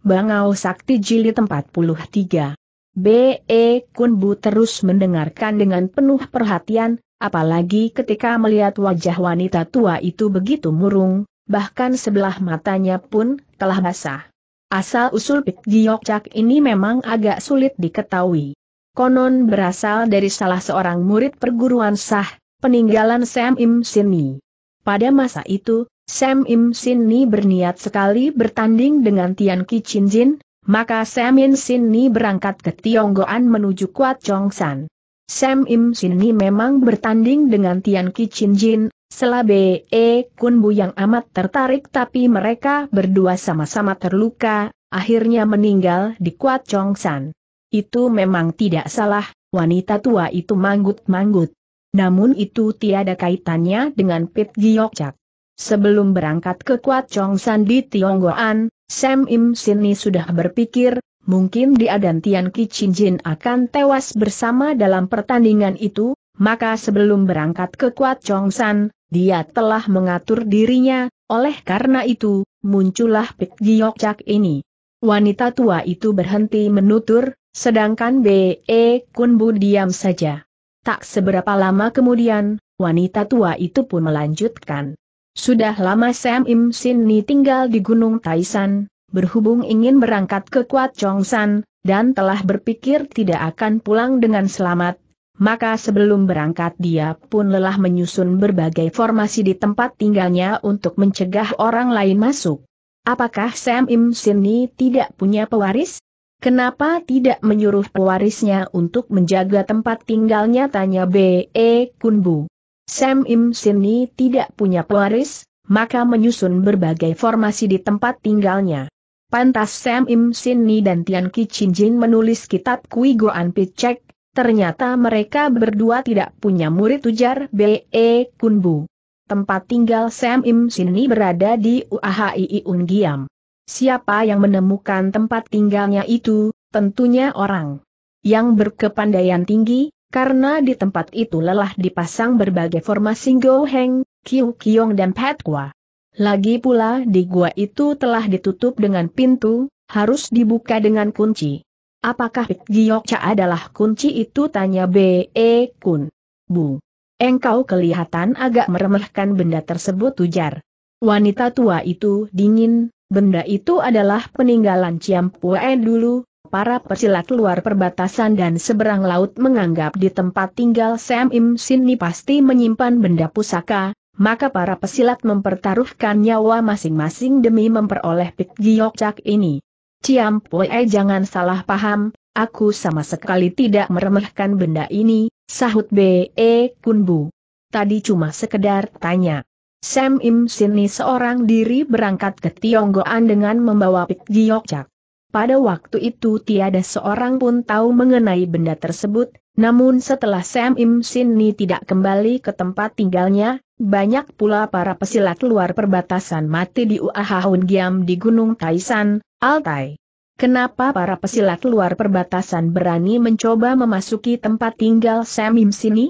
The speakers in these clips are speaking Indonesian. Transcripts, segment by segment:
Bangau Sakti Jilid 43. B.E. Kunbu terus mendengarkan dengan penuh perhatian, apalagi ketika melihat wajah wanita tua itu begitu murung, bahkan sebelah matanya pun telah basah. Asal-usul Pik Giokcak ini memang agak sulit diketahui. Konon berasal dari salah seorang murid perguruan sah, peninggalan Sam Im Sini. Pada masa itu, Sam Im Sin Ni berniat sekali bertanding dengan Tian Ki Chin Jin, maka Sam Im Sin Ni berangkat ke Tionggoan menuju Kuat Chong San. Sam Im Sin Ni memang bertanding dengan Tian Ki Chin Jin, selabe E Kun Bu yang amat tertarik tapi mereka berdua sama-sama terluka, akhirnya meninggal di Kuat Chong San. Itu memang tidak salah, wanita tua itu manggut-manggut. Namun itu tiada kaitannya dengan Pit Chak. Sebelum berangkat ke Kuat Chong San di Tionggoan, Sam Im Sini sudah berpikir, mungkin dia dan Tian Chin Jin akan tewas bersama dalam pertandingan itu, maka sebelum berangkat ke Kuat Chong San, dia telah mengatur dirinya, oleh karena itu, muncullah Pik Giok Chak ini. Wanita tua itu berhenti menutur, sedangkan B.E. E Kun diam saja. Tak seberapa lama kemudian, wanita tua itu pun melanjutkan. Sudah lama Sam Im Sin Ni tinggal di Gunung Taisan, berhubung ingin berangkat ke Kuat Chongsan, dan telah berpikir tidak akan pulang dengan selamat, maka sebelum berangkat dia pun lelah menyusun berbagai formasi di tempat tinggalnya untuk mencegah orang lain masuk. Apakah Sam Im Sin Ni tidak punya pewaris? Kenapa tidak menyuruh pewarisnya untuk menjaga tempat tinggalnya tanya B.E. E Kunbu. Sam Im Sini tidak punya pewaris, maka menyusun berbagai formasi di tempat tinggalnya. Pantas Sam Im Sini dan Tian Kichin Jin menulis kitab Kui Goan Picek, ternyata mereka berdua tidak punya murid ujar B.E. E Kunbu. Tempat tinggal Sam Im Sini berada di UAHII Ungiam. Siapa yang menemukan tempat tinggalnya itu, tentunya orang yang berkepandaian tinggi, karena di tempat itu lelah dipasang berbagai formasi Goheng, Kiu Kiong dan petwa. Lagi pula di gua itu telah ditutup dengan pintu, harus dibuka dengan kunci. Apakah Pik cha adalah kunci itu tanya B.E. E Kun. Bu. Engkau kelihatan agak meremehkan benda tersebut ujar. Wanita tua itu dingin, benda itu adalah peninggalan Ciampuen dulu, Para pesilat luar perbatasan dan seberang laut menganggap di tempat tinggal Sam Im Sini pasti menyimpan benda pusaka, maka para pesilat mempertaruhkan nyawa masing-masing demi memperoleh pik cak ini. Ciam Pue jangan salah paham, aku sama sekali tidak meremehkan benda ini, sahut B.E. E Kunbu. Tadi cuma sekedar tanya. Sam Im Sini seorang diri berangkat ke Tionggoan dengan membawa pik cak. Pada waktu itu tiada seorang pun tahu mengenai benda tersebut, namun setelah Sam Im Sin Ni tidak kembali ke tempat tinggalnya, banyak pula para pesilat luar perbatasan mati di Uahahun Giam di Gunung Taisan, Altai. Kenapa para pesilat luar perbatasan berani mencoba memasuki tempat tinggal Sam Im Sin Ni?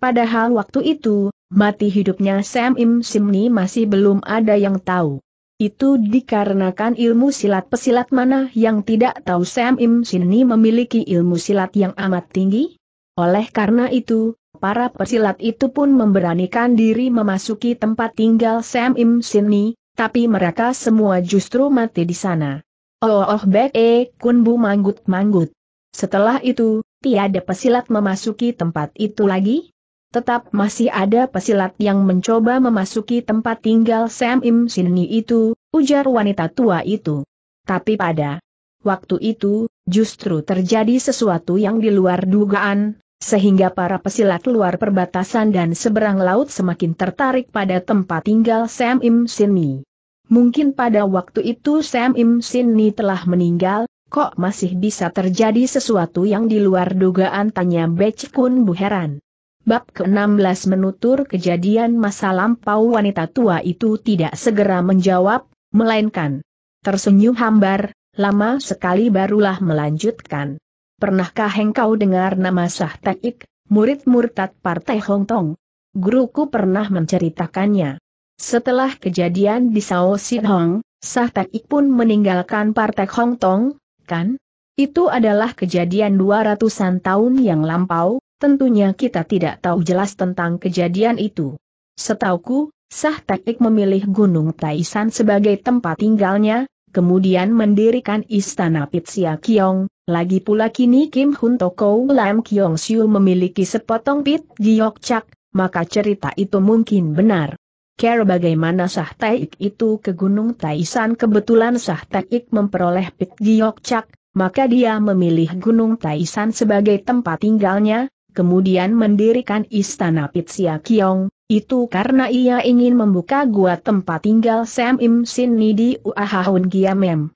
Padahal waktu itu, mati hidupnya Sam Im Sin Ni masih belum ada yang tahu. Itu dikarenakan ilmu silat pesilat mana yang tidak tahu Sam Im Sini memiliki ilmu silat yang amat tinggi? Oleh karena itu, para pesilat itu pun memberanikan diri memasuki tempat tinggal Sam Im Sini, tapi mereka semua justru mati di sana. Oh oh, oh Bek E Kun Bu manggut-manggut. Setelah itu, tiada pesilat memasuki tempat itu lagi? Tetap masih ada pesilat yang mencoba memasuki tempat tinggal Sam Im Sini itu, ujar wanita tua itu. Tapi pada waktu itu, justru terjadi sesuatu yang di luar dugaan, sehingga para pesilat luar perbatasan dan seberang laut semakin tertarik pada tempat tinggal Sam Im Sini. Mungkin pada waktu itu Sam Im Sini telah meninggal, kok masih bisa terjadi sesuatu yang di luar dugaan tanya Bech buheran. Bab ke-16 menutur kejadian masa lampau wanita tua itu tidak segera menjawab, melainkan tersenyum hambar, lama sekali barulah melanjutkan. Pernahkah engkau dengar nama Sah Taik, murid murtad Partai Hong Tong? Guruku pernah menceritakannya. Setelah kejadian di Sao Si Hong, Sah Taik pun meninggalkan Partai Hong Tong, kan? Itu adalah kejadian dua ratusan tahun yang lampau, tentunya kita tidak tahu jelas tentang kejadian itu. Setauku, Sah Teknik memilih Gunung Taisan sebagai tempat tinggalnya, kemudian mendirikan Istana Pitsia Kiong, lagi pula kini Kim Hun Toko Lam Kiong Siu memiliki sepotong Pit Giok cak, maka cerita itu mungkin benar. Care bagaimana Sah Taik itu ke Gunung Taisan kebetulan Sah Taik memperoleh Pit Giok cak, maka dia memilih Gunung Taisan sebagai tempat tinggalnya, kemudian mendirikan istana Pitsia Kiong, itu karena ia ingin membuka gua tempat tinggal Sam Im Sin Ni di Uahahun Giamem.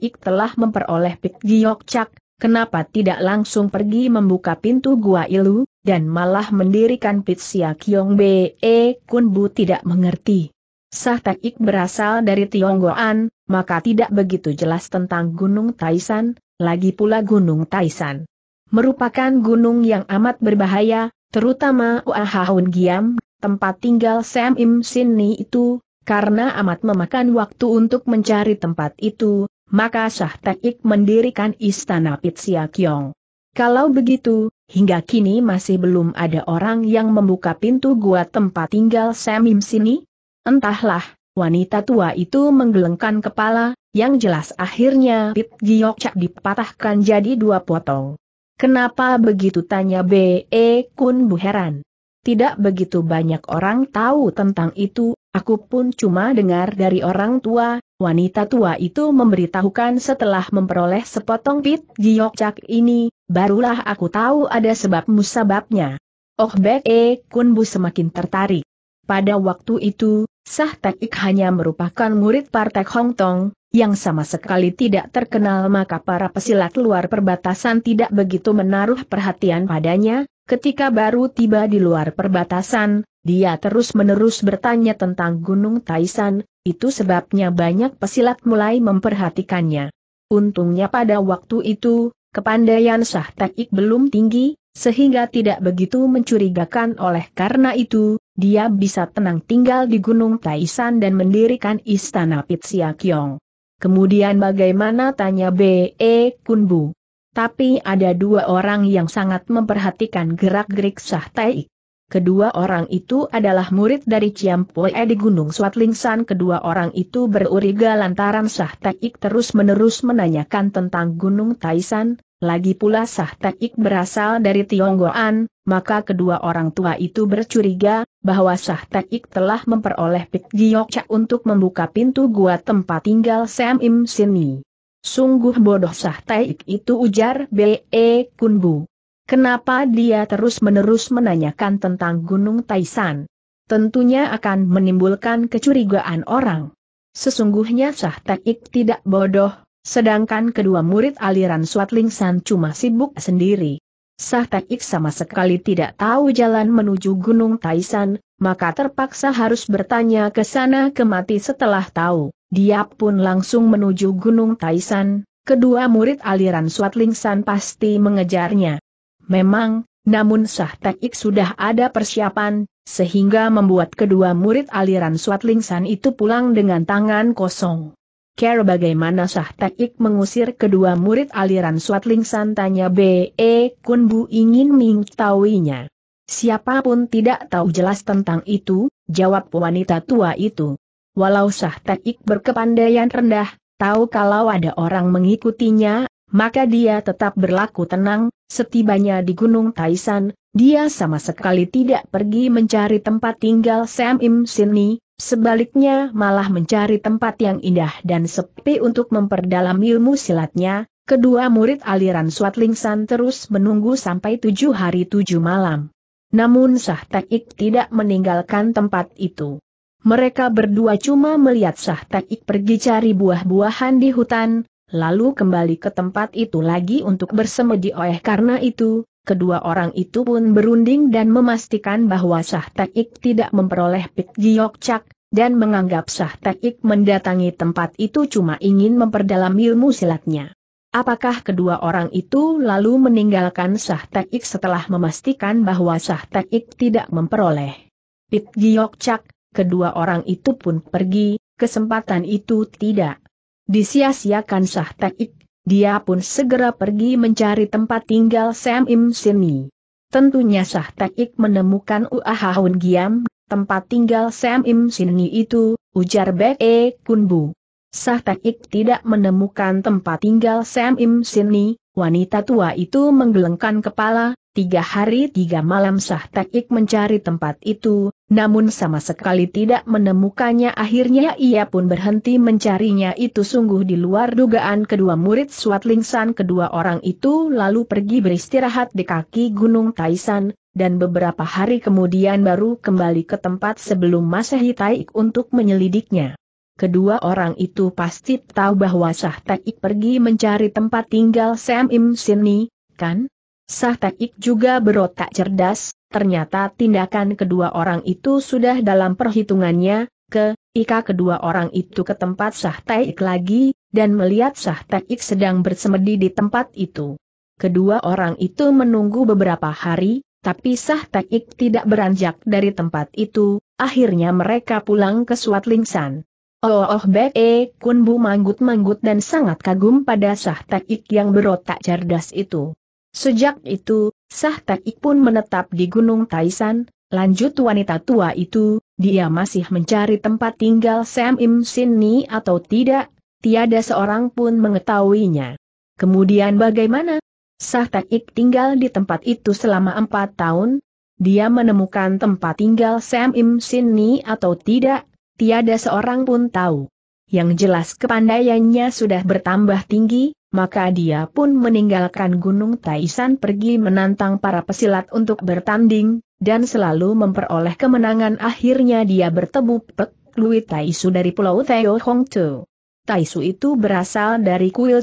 Ik telah memperoleh Pit Giok Chak, kenapa tidak langsung pergi membuka pintu gua ilu, dan malah mendirikan Pitsia Kiong B.E. E Kun Bu tidak mengerti. Sah Ik berasal dari Tionggoan, maka tidak begitu jelas tentang Gunung Taisan, lagi pula Gunung Taisan merupakan gunung yang amat berbahaya, terutama Uahaun Giam, tempat tinggal Sam Im Sin ni itu, karena amat memakan waktu untuk mencari tempat itu, maka Syah Taik mendirikan istana Pitsia Kyong. Kalau begitu, hingga kini masih belum ada orang yang membuka pintu gua tempat tinggal Sam Im Sin ni? Entahlah, wanita tua itu menggelengkan kepala, yang jelas akhirnya Pit cak dipatahkan jadi dua potong. Kenapa begitu tanya B.E. Kun Bu heran. Tidak begitu banyak orang tahu tentang itu, aku pun cuma dengar dari orang tua, wanita tua itu memberitahukan setelah memperoleh sepotong pit giok cak ini, barulah aku tahu ada sebab musababnya. Oh B.E. Kun Bu semakin tertarik. Pada waktu itu, Sah Tek Ik hanya merupakan murid Partai Hong Tong, yang sama sekali tidak terkenal maka para pesilat luar perbatasan tidak begitu menaruh perhatian padanya, ketika baru tiba di luar perbatasan, dia terus-menerus bertanya tentang Gunung Taisan, itu sebabnya banyak pesilat mulai memperhatikannya. Untungnya pada waktu itu, kepandaian Syah Taik belum tinggi, sehingga tidak begitu mencurigakan oleh karena itu, dia bisa tenang tinggal di Gunung Taisan dan mendirikan istana Pitsiakyong. Kemudian bagaimana tanya B.E. Kunbu? Tapi ada dua orang yang sangat memperhatikan gerak-gerik Sah Tai. Kedua orang itu adalah murid dari Ciampue di Gunung Swatlingsan. Kedua orang itu beruriga lantaran Sah Taik terus-menerus menanyakan tentang Gunung Taisan, lagi pula Sah Taik berasal dari Tionggoan, maka kedua orang tua itu bercuriga, bahwa Sah Taik telah memperoleh Pik Giokca untuk membuka pintu gua tempat tinggal Sam Im Sini. Sungguh bodoh Sah Taik itu ujar B.E. E Kunbu. Kenapa dia terus-menerus menanyakan tentang Gunung Taisan? Tentunya akan menimbulkan kecurigaan orang. Sesungguhnya Sah Taik tidak bodoh, sedangkan kedua murid aliran Swatling San cuma sibuk sendiri. Sah Taik sama sekali tidak tahu jalan menuju Gunung Taisan, maka terpaksa harus bertanya ke sana kemati setelah tahu. Dia pun langsung menuju Gunung Taisan, kedua murid aliran Swatling San pasti mengejarnya. Memang, namun sah Sahtekik sudah ada persiapan, sehingga membuat kedua murid aliran Suat Lingsan itu pulang dengan tangan kosong. Care bagaimana sah Sahtekik mengusir kedua murid aliran Suat Lingsan tanya B.E. Kun Bu ingin mengetahuinya. Siapapun tidak tahu jelas tentang itu, jawab wanita tua itu. Walau sah Sahtekik berkepandaian rendah, tahu kalau ada orang mengikutinya, maka dia tetap berlaku tenang, setibanya di Gunung Taisan, dia sama sekali tidak pergi mencari tempat tinggal Sam Im Sini, sebaliknya malah mencari tempat yang indah dan sepi untuk memperdalam ilmu silatnya, kedua murid aliran Lingsan terus menunggu sampai tujuh hari tujuh malam. Namun Sah Taik tidak meninggalkan tempat itu. Mereka berdua cuma melihat Sah Taik pergi cari buah-buahan di hutan, lalu kembali ke tempat itu lagi untuk bersemedi oleh karena itu, kedua orang itu pun berunding dan memastikan bahwa Sah Taik tidak memperoleh Pit Giok Cak, dan menganggap Sah Taik mendatangi tempat itu cuma ingin memperdalam ilmu silatnya. Apakah kedua orang itu lalu meninggalkan Sah Taik setelah memastikan bahwa Sah Taik tidak memperoleh Pit Giok Cak, kedua orang itu pun pergi, kesempatan itu tidak Disia-siakan Sah Taik, dia pun segera pergi mencari tempat tinggal Sam Im Sini. Tentunya Sah Taik menemukan Uahahun Giam, tempat tinggal Sam Im Sini itu, ujar Bek E Kunbu. Sah Taik tidak menemukan tempat tinggal Sam Im Sini, wanita tua itu menggelengkan kepala, tiga hari tiga malam Sah Taik mencari tempat itu, namun sama sekali tidak menemukannya akhirnya ia pun berhenti mencarinya itu sungguh di luar dugaan kedua murid suat lingsan kedua orang itu lalu pergi beristirahat di kaki Gunung Taisan, dan beberapa hari kemudian baru kembali ke tempat sebelum Masehi Taik untuk menyelidiknya. Kedua orang itu pasti tahu bahwa Sah Taik pergi mencari tempat tinggal Sam Im Sini, kan? Sah Tekik juga berotak cerdas, ternyata tindakan kedua orang itu sudah dalam perhitungannya, ke, ika kedua orang itu ke tempat Sah Tekik lagi, dan melihat Sah Tekik sedang bersemedi di tempat itu. Kedua orang itu menunggu beberapa hari, tapi Sah Tekik tidak beranjak dari tempat itu, akhirnya mereka pulang ke Suat Lingsan. Oh, oh Bek E Bu manggut-manggut dan sangat kagum pada Sah Tekik yang berotak cerdas itu. Sejak itu, Sah Ik pun menetap di Gunung Taisan, lanjut wanita tua itu, dia masih mencari tempat tinggal Sam Im Sin ni atau tidak, tiada seorang pun mengetahuinya. Kemudian bagaimana? Sah Ik tinggal di tempat itu selama empat tahun, dia menemukan tempat tinggal Sam Im Sin ni atau tidak, tiada seorang pun tahu. Yang jelas kepandaiannya sudah bertambah tinggi, maka dia pun meninggalkan Gunung Taisan pergi menantang para pesilat untuk bertanding, dan selalu memperoleh kemenangan akhirnya dia bertemu Pek Lui Taisu dari Pulau Teo Hong Tu. Taisu itu berasal dari kuil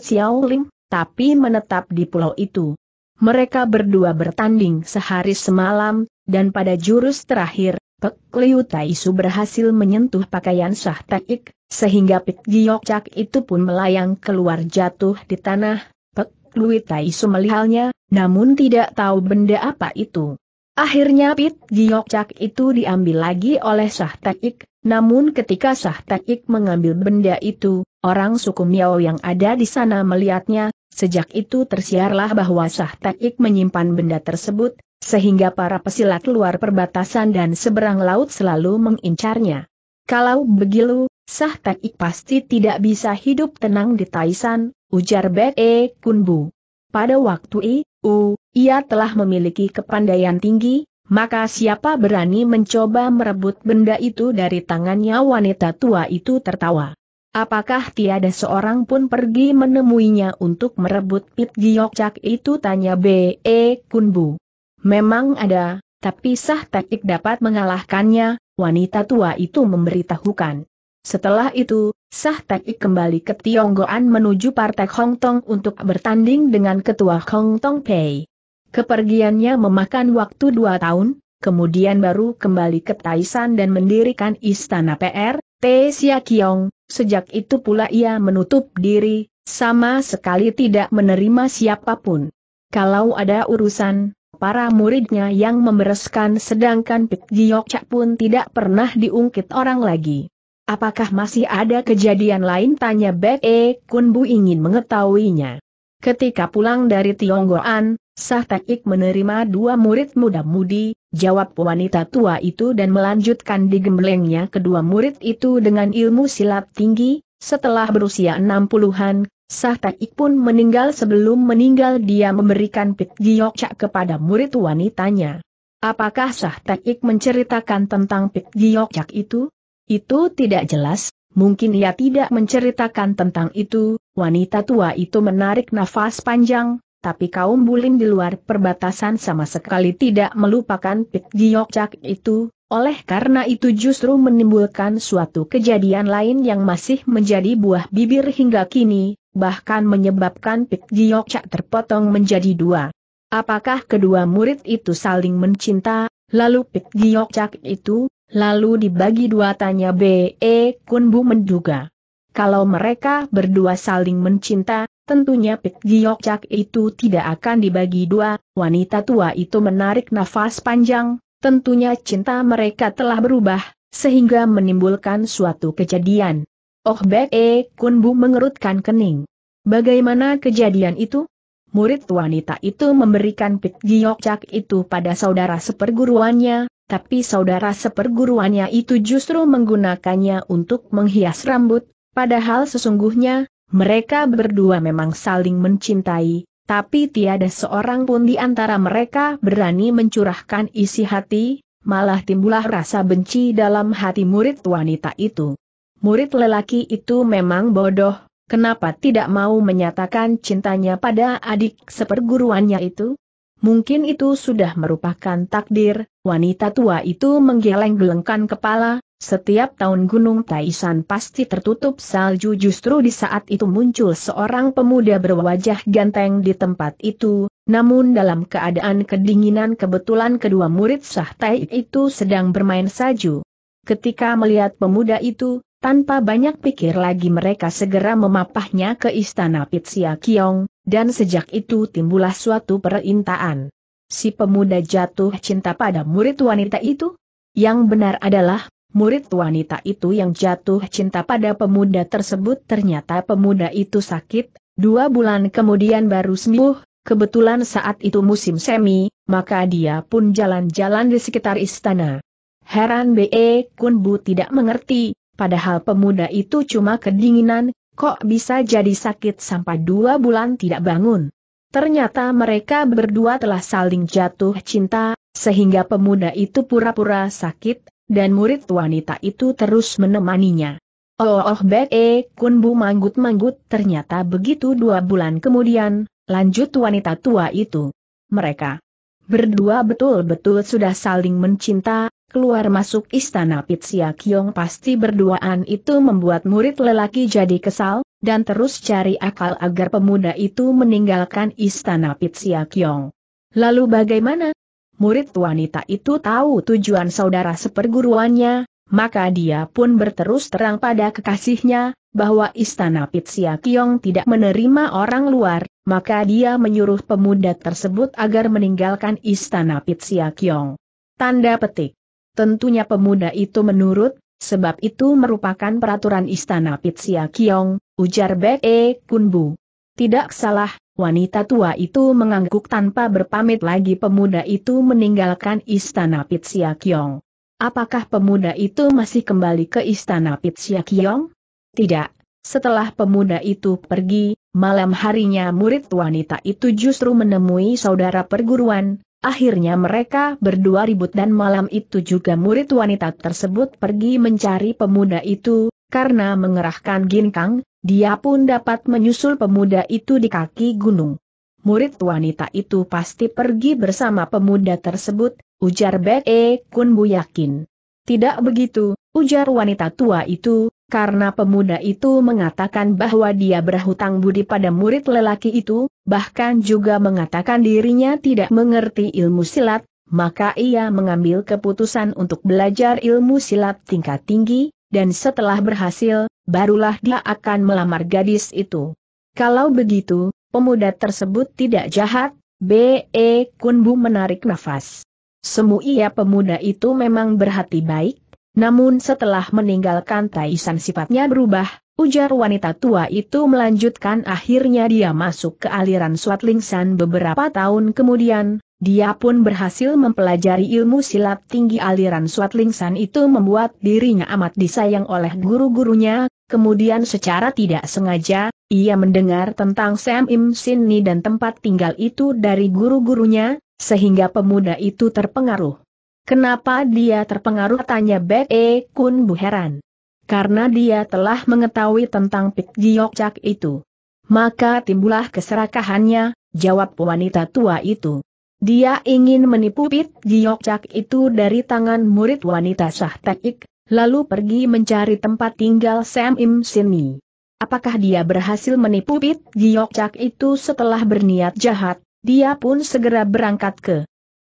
Lim, tapi menetap di pulau itu. Mereka berdua bertanding sehari semalam, dan pada jurus terakhir, Pek Liu Taisu berhasil menyentuh pakaian Sah Taik, sehingga Pit Giok Cak itu pun melayang keluar jatuh di tanah, Pek Lui Tai Su melihalnya, namun tidak tahu benda apa itu. Akhirnya Pit Giok Cak itu diambil lagi oleh Sah Taik, namun ketika Sah Taik mengambil benda itu, orang suku Miao yang ada di sana melihatnya, sejak itu tersiarlah bahwa Sah Taik menyimpan benda tersebut, sehingga para pesilat luar perbatasan dan seberang laut selalu mengincarnya. Kalau begitu, Sah Taik pasti tidak bisa hidup tenang di Taisan, ujar Bek E Kunbu. Pada waktu itu, ia telah memiliki kepandaian tinggi, maka siapa berani mencoba merebut benda itu dari tangannya wanita tua itu tertawa. Apakah tiada seorang pun pergi menemuinya untuk merebut Pit Giokcak itu tanya B.E. Kunbu. Memang ada, tapi sah teknik dapat mengalahkannya, wanita tua itu memberitahukan. Setelah itu, Sah Tek I kembali ke Tionggoan menuju Partai Hong Tong untuk bertanding dengan ketua Hong Tong Pei. Kepergiannya memakan waktu dua tahun, kemudian baru kembali ke Taisan dan mendirikan Istana PR, T. Sia Kiong, sejak itu pula ia menutup diri, sama sekali tidak menerima siapapun. Kalau ada urusan, para muridnya yang membereskan sedangkan Pek Giyok Cak pun tidak pernah diungkit orang lagi. Apakah masih ada kejadian lain tanya Bek E Kunbu ingin mengetahuinya. Ketika pulang dari Tionggoan, Takik menerima dua murid muda-mudi, jawab wanita tua itu dan melanjutkan digemblengnya kedua murid itu dengan ilmu silat tinggi, setelah berusia enam 60-an, Takik pun meninggal sebelum meninggal dia memberikan pit cak kepada murid wanitanya. Apakah Sah Takik menceritakan tentang pit cak itu? Itu tidak jelas, mungkin ia tidak menceritakan tentang itu, wanita tua itu menarik nafas panjang, tapi kaum bulin di luar perbatasan sama sekali tidak melupakan Pit Giokcak itu, oleh karena itu justru menimbulkan suatu kejadian lain yang masih menjadi buah bibir hingga kini, bahkan menyebabkan Pit Giokcak terpotong menjadi dua. Apakah kedua murid itu saling mencinta, lalu Pit Giokcak itu lalu dibagi dua tanya B.E. Kunbu menduga. Kalau mereka berdua saling mencinta, tentunya Pek Giok Cak itu tidak akan dibagi dua, wanita tua itu menarik nafas panjang, tentunya cinta mereka telah berubah, sehingga menimbulkan suatu kejadian. Oh Be Kunbu mengerutkan kening. Bagaimana kejadian itu? Murid wanita itu memberikan Pek Giok Cak itu pada saudara seperguruannya, tapi saudara seperguruannya itu justru menggunakannya untuk menghias rambut, padahal sesungguhnya, mereka berdua memang saling mencintai, tapi tiada seorang pun di antara mereka berani mencurahkan isi hati, malah timbullah rasa benci dalam hati murid wanita itu. Murid lelaki itu memang bodoh, kenapa tidak mau menyatakan cintanya pada adik seperguruannya itu? Mungkin itu sudah merupakan takdir, wanita tua itu menggeleng-gelengkan kepala, setiap tahun Gunung Taisan pasti tertutup salju justru di saat itu muncul seorang pemuda berwajah ganteng di tempat itu, namun dalam keadaan kedinginan kebetulan kedua murid Sah Tai itu sedang bermain salju. Ketika melihat pemuda itu, tanpa banyak pikir lagi mereka segera memapahnya ke istana Pitsia Kiong, dan sejak itu timbullah suatu perintaan. Si pemuda jatuh cinta pada murid wanita itu? Yang benar adalah, murid wanita itu yang jatuh cinta pada pemuda tersebut ternyata pemuda itu sakit, dua bulan kemudian baru sembuh, kebetulan saat itu musim semi, maka dia pun jalan-jalan di sekitar istana. Heran B.E. Kunbu tidak mengerti, padahal pemuda itu cuma kedinginan, kok bisa jadi sakit sampai dua bulan tidak bangun. Ternyata mereka berdua telah saling jatuh cinta, sehingga pemuda itu pura-pura sakit, dan murid wanita itu terus menemaninya. Oh, oh, Bek E, Kun Bu manggut-manggut ternyata begitu dua bulan kemudian, lanjut wanita tua itu. Mereka Berdua betul-betul sudah saling mencinta, keluar masuk istana Pitsia Kiong pasti berduaan itu membuat murid lelaki jadi kesal, dan terus cari akal agar pemuda itu meninggalkan istana Pitsia Kiong. Lalu bagaimana? Murid wanita itu tahu tujuan saudara seperguruannya, maka dia pun berterus terang pada kekasihnya, bahwa istana Pitsia Kiong tidak menerima orang luar, maka dia menyuruh pemuda tersebut agar meninggalkan istana Pitsia Kiong. Tanda petik. Tentunya pemuda itu menurut, sebab itu merupakan peraturan istana Pitsia Kiong, ujar Bek E Kunbu. Tidak salah, wanita tua itu mengangguk tanpa berpamit lagi pemuda itu meninggalkan istana Pitsia Kiong. Apakah pemuda itu masih kembali ke istana Pitsia Kiong? Tidak. Setelah pemuda itu pergi, malam harinya murid wanita itu justru menemui saudara perguruan, akhirnya mereka berdua ribut dan malam itu juga murid wanita tersebut pergi mencari pemuda itu, karena mengerahkan ginkang, dia pun dapat menyusul pemuda itu di kaki gunung. Murid wanita itu pasti pergi bersama pemuda tersebut, ujar Bek E Kun Bu yakin. Tidak begitu, ujar wanita tua itu, karena pemuda itu mengatakan bahwa dia berhutang budi pada murid lelaki itu, bahkan juga mengatakan dirinya tidak mengerti ilmu silat, maka ia mengambil keputusan untuk belajar ilmu silat tingkat tinggi, dan setelah berhasil, barulah dia akan melamar gadis itu. Kalau begitu, pemuda tersebut tidak jahat, B.E. E Kunbu menarik nafas. Semua ia pemuda itu memang berhati baik, namun setelah meninggalkan Taisan sifatnya berubah, ujar wanita tua itu melanjutkan akhirnya dia masuk ke aliran Swatlingsan beberapa tahun kemudian, dia pun berhasil mempelajari ilmu silat tinggi aliran Swatlingsan itu membuat dirinya amat disayang oleh guru-gurunya, kemudian secara tidak sengaja, ia mendengar tentang Sam Im Sin Ni dan tempat tinggal itu dari guru-gurunya, sehingga pemuda itu terpengaruh. Kenapa dia terpengaruh tanya Bek E Kun Bu heran. Karena dia telah mengetahui tentang Pik Giok Cak itu. Maka timbullah keserakahannya, jawab wanita tua itu. Dia ingin menipu Pit Giokcak itu dari tangan murid wanita Sah tekik, lalu pergi mencari tempat tinggal Sam Im Sini. Apakah dia berhasil menipu Pit Giokcak itu setelah berniat jahat, dia pun segera berangkat ke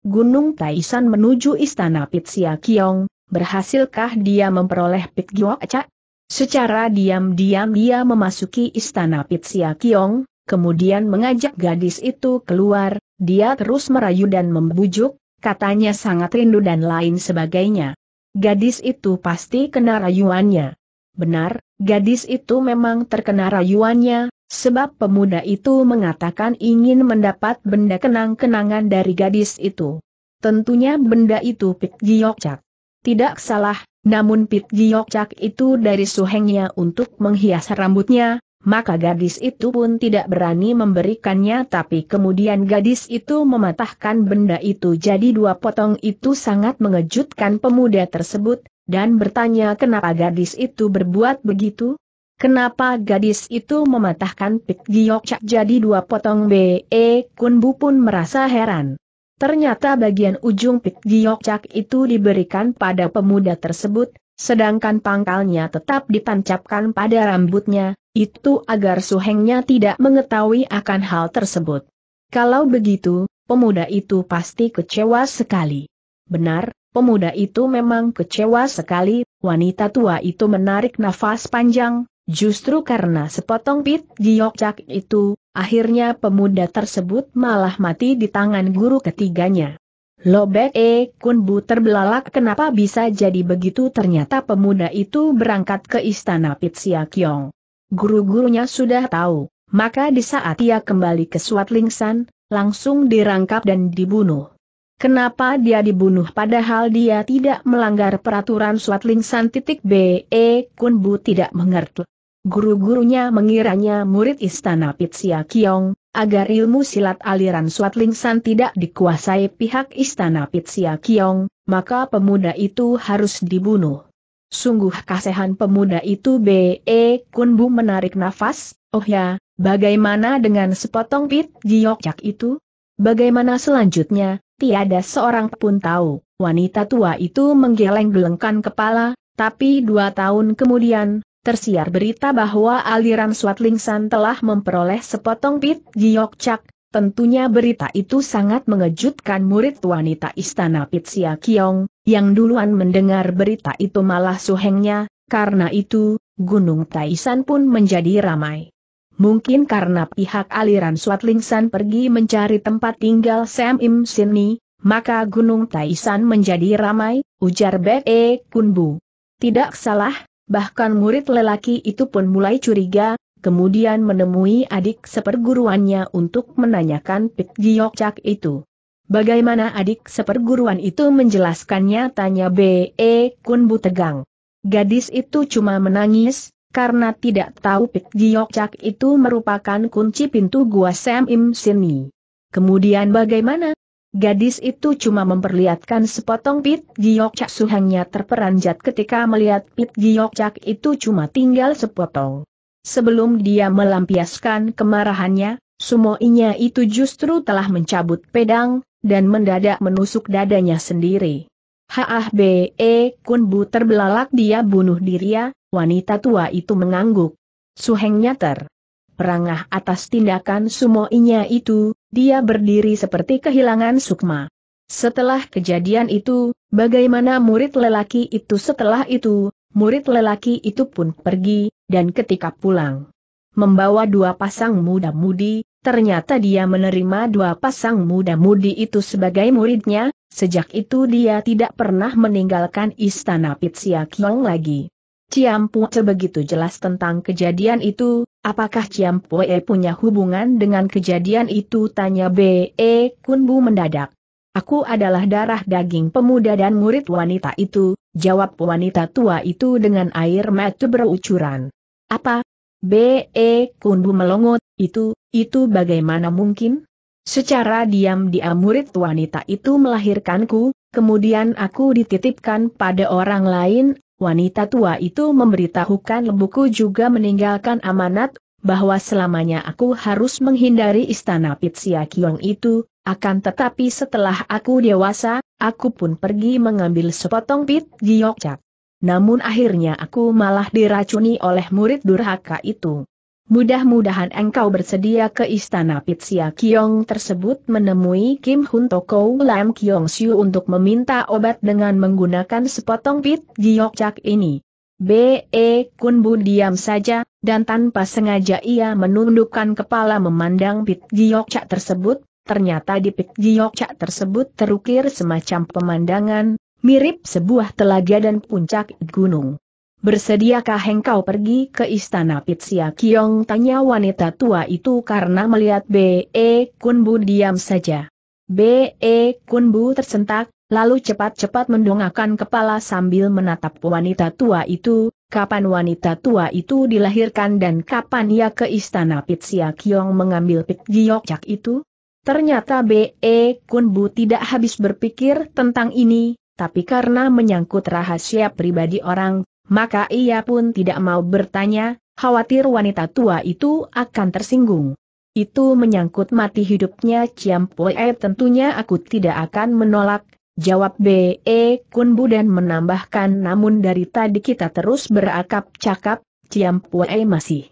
Gunung Taisan menuju Istana Pitsia Kiong, berhasilkah dia memperoleh Pit Gyoaca? Secara diam-diam dia memasuki Istana Pitsia Kiong, kemudian mengajak gadis itu keluar, dia terus merayu dan membujuk, katanya sangat rindu dan lain sebagainya. Gadis itu pasti kena rayuannya. Benar, gadis itu memang terkena rayuannya, Sebab pemuda itu mengatakan ingin mendapat benda kenang-kenangan dari gadis itu. Tentunya benda itu Pit Tidak salah, namun Pit itu dari suhengnya untuk menghias rambutnya, maka gadis itu pun tidak berani memberikannya tapi kemudian gadis itu mematahkan benda itu jadi dua potong itu sangat mengejutkan pemuda tersebut, dan bertanya kenapa gadis itu berbuat begitu, Kenapa gadis itu mematahkan Pik cak jadi dua potong B.E. Kunbu pun merasa heran. Ternyata bagian ujung Pik cak itu diberikan pada pemuda tersebut, sedangkan pangkalnya tetap ditancapkan pada rambutnya, itu agar suhengnya tidak mengetahui akan hal tersebut. Kalau begitu, pemuda itu pasti kecewa sekali. Benar, pemuda itu memang kecewa sekali, wanita tua itu menarik nafas panjang, Justru karena sepotong pit cak itu, akhirnya pemuda tersebut malah mati di tangan guru ketiganya. Lobek E. Kunbu terbelalak kenapa bisa jadi begitu ternyata pemuda itu berangkat ke istana Pit Siakyong. Guru-gurunya sudah tahu, maka di saat ia kembali ke lingsan, langsung dirangkap dan dibunuh. Kenapa dia dibunuh padahal dia tidak melanggar peraturan Suatlingsan titik B. E. Kunbu tidak mengerti. Guru-gurunya mengiranya murid istana Pitsia Kiong, agar ilmu silat aliran Lingsan tidak dikuasai pihak istana Pitsia Kiong, maka pemuda itu harus dibunuh. Sungguh kasehan pemuda itu B.E. Kunbu menarik nafas, oh ya, bagaimana dengan sepotong pit giokcak itu? Bagaimana selanjutnya, tiada seorang pun tahu, wanita tua itu menggeleng-gelengkan kepala, tapi dua tahun kemudian, tersiar berita bahwa aliran Swatling San telah memperoleh sepotong pit giokcak, tentunya berita itu sangat mengejutkan murid wanita istana Sia Kiong, yang duluan mendengar berita itu malah suhengnya, karena itu, Gunung Taisan pun menjadi ramai. Mungkin karena pihak aliran Swatling San pergi mencari tempat tinggal Sam Im Sini, maka Gunung Taisan menjadi ramai, ujar Be e Kunbu. Tidak salah, Bahkan murid lelaki itu pun mulai curiga, kemudian menemui adik seperguruannya untuk menanyakan Pik Giok Cak itu. Bagaimana adik seperguruan itu menjelaskannya tanya B.E. Kun Bu tegang. Gadis itu cuma menangis, karena tidak tahu Pik Giok Cak itu merupakan kunci pintu gua Sam Im Sini. Kemudian bagaimana? Gadis itu cuma memperlihatkan sepotong Pit Giok Cak suhangnya terperanjat ketika melihat Pit Giok Cak itu cuma tinggal sepotong. Sebelum dia melampiaskan kemarahannya, sumoinya itu justru telah mencabut pedang, dan mendadak menusuk dadanya sendiri. Haah e, kunbu terbelalak dia bunuh diri ya, wanita tua itu mengangguk. Suhengnya ter perangah atas tindakan sumoinya itu, dia berdiri seperti kehilangan sukma. Setelah kejadian itu, bagaimana murid lelaki itu setelah itu, murid lelaki itu pun pergi, dan ketika pulang. Membawa dua pasang muda-mudi, ternyata dia menerima dua pasang muda-mudi itu sebagai muridnya, sejak itu dia tidak pernah meninggalkan istana Pitsia Kyong lagi. Ciampue begitu jelas tentang kejadian itu, apakah Ciampue punya hubungan dengan kejadian itu? Tanya B.E. Kunbu mendadak. Aku adalah darah daging pemuda dan murid wanita itu, jawab wanita tua itu dengan air mata berucuran. Apa? B.E. Kunbu melongot, itu, itu bagaimana mungkin? Secara diam-diam murid wanita itu melahirkanku, kemudian aku dititipkan pada orang lain, wanita tua itu memberitahukan lembuku juga meninggalkan amanat, bahwa selamanya aku harus menghindari istana Pitsia Kiong itu, akan tetapi setelah aku dewasa, aku pun pergi mengambil sepotong pit giokcak. Namun akhirnya aku malah diracuni oleh murid durhaka itu. Mudah-mudahan engkau bersedia ke istana Pitsia Kiong tersebut menemui Kim Hun Toko Lam Kiong Siu untuk meminta obat dengan menggunakan sepotong pit giokcak ini. B.E. Kun Bu diam saja, dan tanpa sengaja ia menundukkan kepala memandang pit giokcak tersebut, ternyata di pit giokcak tersebut terukir semacam pemandangan, mirip sebuah telaga dan puncak gunung. Bersediakah engkau pergi ke istana Pitsia Kiong? Tanya wanita tua itu karena melihat B.E. E Kunbu diam saja. B.E. E Kunbu tersentak, lalu cepat-cepat mendongakkan kepala sambil menatap wanita tua itu, kapan wanita tua itu dilahirkan dan kapan ia ke istana Pitsia Kiong mengambil Pit cak itu? Ternyata B.E. E Kunbu tidak habis berpikir tentang ini, tapi karena menyangkut rahasia pribadi orang, maka ia pun tidak mau bertanya, khawatir wanita tua itu akan tersinggung. Itu menyangkut mati hidupnya Ciam Poe tentunya aku tidak akan menolak, jawab B.E. Kunbu dan menambahkan namun dari tadi kita terus berakap cakap, Ciam Poe masih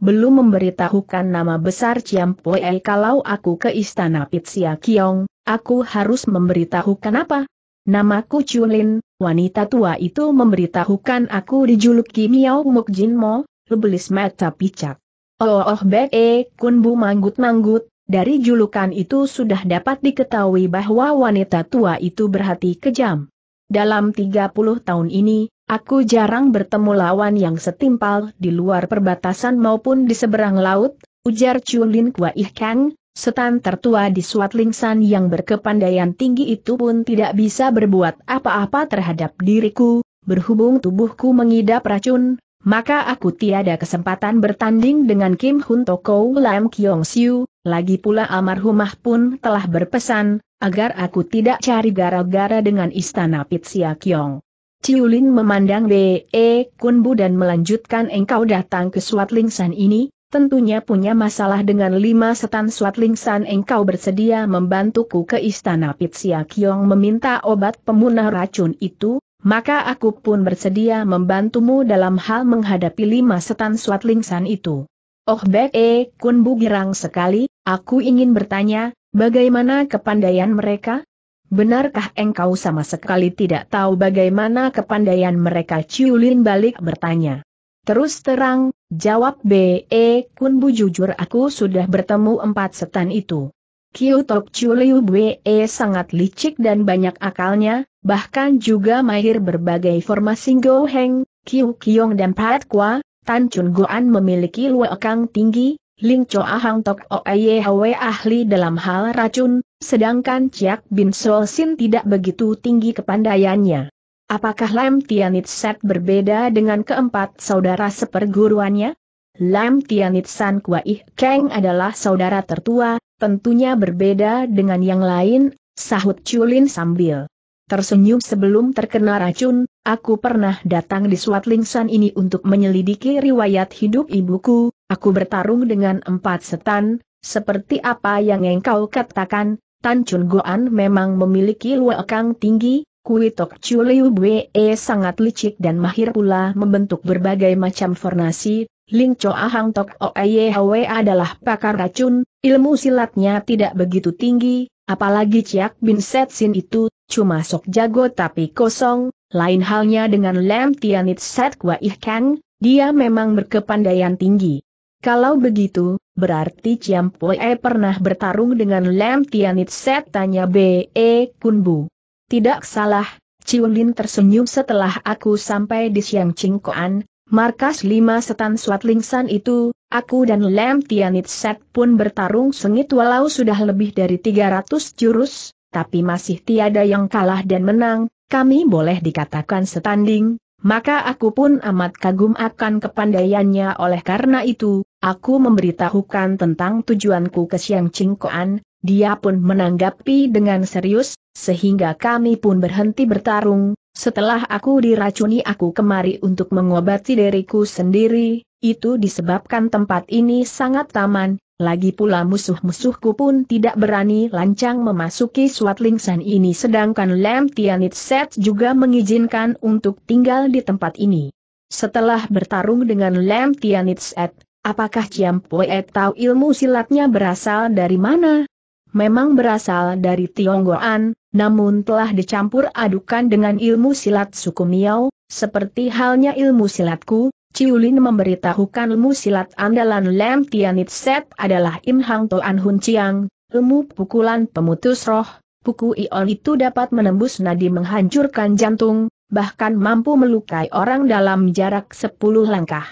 belum memberitahukan nama besar Ciam Poe kalau aku ke istana Pitsia Kiong, aku harus memberitahukan apa? Namaku Chulin, wanita tua itu memberitahukan aku dijuluki Miao Muk Jin Mo, lebelis mata picak. Oh oh Bek E Kun Bu manggut-manggut, dari julukan itu sudah dapat diketahui bahwa wanita tua itu berhati kejam. Dalam 30 tahun ini, aku jarang bertemu lawan yang setimpal di luar perbatasan maupun di seberang laut, ujar Chulin Ih Kang, setan tertua di Lingsan yang berkepandaian tinggi itu pun tidak bisa berbuat apa-apa terhadap diriku, berhubung tubuhku mengidap racun, maka aku tiada kesempatan bertanding dengan Kim Hun Toko Lam Kyong Siu, lagi pula almarhumah pun telah berpesan, agar aku tidak cari gara-gara dengan istana Pitsia Kyong. Ciulin memandang B.E. E Kunbu dan melanjutkan engkau datang ke Lingsan ini, tentunya punya masalah dengan lima setan suat lingsan engkau bersedia membantuku ke istana Pitsia Kiong meminta obat pemunah racun itu, maka aku pun bersedia membantumu dalam hal menghadapi lima setan suat lingsan itu. Oh Bek E Kun girang sekali, aku ingin bertanya, bagaimana kepandaian mereka? Benarkah engkau sama sekali tidak tahu bagaimana kepandaian mereka? Ciulin balik bertanya. Terus terang, jawab B.E. Kun Bu jujur aku sudah bertemu empat setan itu. Kiu Tok Chuliu Liu B.E. sangat licik dan banyak akalnya, bahkan juga mahir berbagai formasi Go Heng, Kiu Kiong dan Pat Kwa, Tan Chun Goan memiliki luekang tinggi, Ling Cho Ahang Tok Aye Hwe ahli dalam hal racun, sedangkan Chiak Bin Sol Sin tidak begitu tinggi kepandaiannya. Apakah Lam set berbeda dengan keempat saudara seperguruannya? Lam Tianitsan Kuai Keng adalah saudara tertua, tentunya berbeda dengan yang lain, sahut Chulin sambil tersenyum sebelum terkena racun, aku pernah datang di Lingsan ini untuk menyelidiki riwayat hidup ibuku, aku bertarung dengan empat setan, seperti apa yang engkau katakan, Tan Chun Goan memang memiliki luakang tinggi, Kui Tok Chu Liu Bwe e sangat licik dan mahir pula membentuk berbagai macam formasi, Ling Cho Ahang Tok Oeye Hwe adalah pakar racun, ilmu silatnya tidak begitu tinggi, apalagi Ciak Bin Set Sin itu, cuma sok jago tapi kosong, lain halnya dengan Lam Tianit Set Kwa Ih Kang, dia memang berkepandaian tinggi. Kalau begitu, berarti Ciam Poe e pernah bertarung dengan Lam Tianit Set tanya B.E. E Bu. Tidak salah, Ciulin tersenyum setelah aku sampai di Siang Cingkoan, markas lima setan Swatlingsan itu, aku dan Lam Tianit Set pun bertarung sengit walau sudah lebih dari 300 jurus, tapi masih tiada yang kalah dan menang, kami boleh dikatakan setanding, maka aku pun amat kagum akan kepandaiannya oleh karena itu, aku memberitahukan tentang tujuanku ke Siang Cingkoan, dia pun menanggapi dengan serius, sehingga kami pun berhenti bertarung, setelah aku diracuni aku kemari untuk mengobati diriku sendiri, itu disebabkan tempat ini sangat taman, lagi pula musuh-musuhku pun tidak berani lancang memasuki suat lingsan ini sedangkan Lam Tianit Set juga mengizinkan untuk tinggal di tempat ini. Setelah bertarung dengan Lam Tianit Set, apakah Ciam Poet tahu ilmu silatnya berasal dari mana? Memang berasal dari Tionggoan, namun telah dicampur adukan dengan ilmu silat suku Miao, seperti halnya ilmu silatku, Ciulin memberitahukan ilmu silat andalan Lam Tianit Set adalah Im Hang Toan Hun Chiang, ilmu pukulan pemutus roh, Puku ion itu dapat menembus nadi menghancurkan jantung, bahkan mampu melukai orang dalam jarak 10 langkah.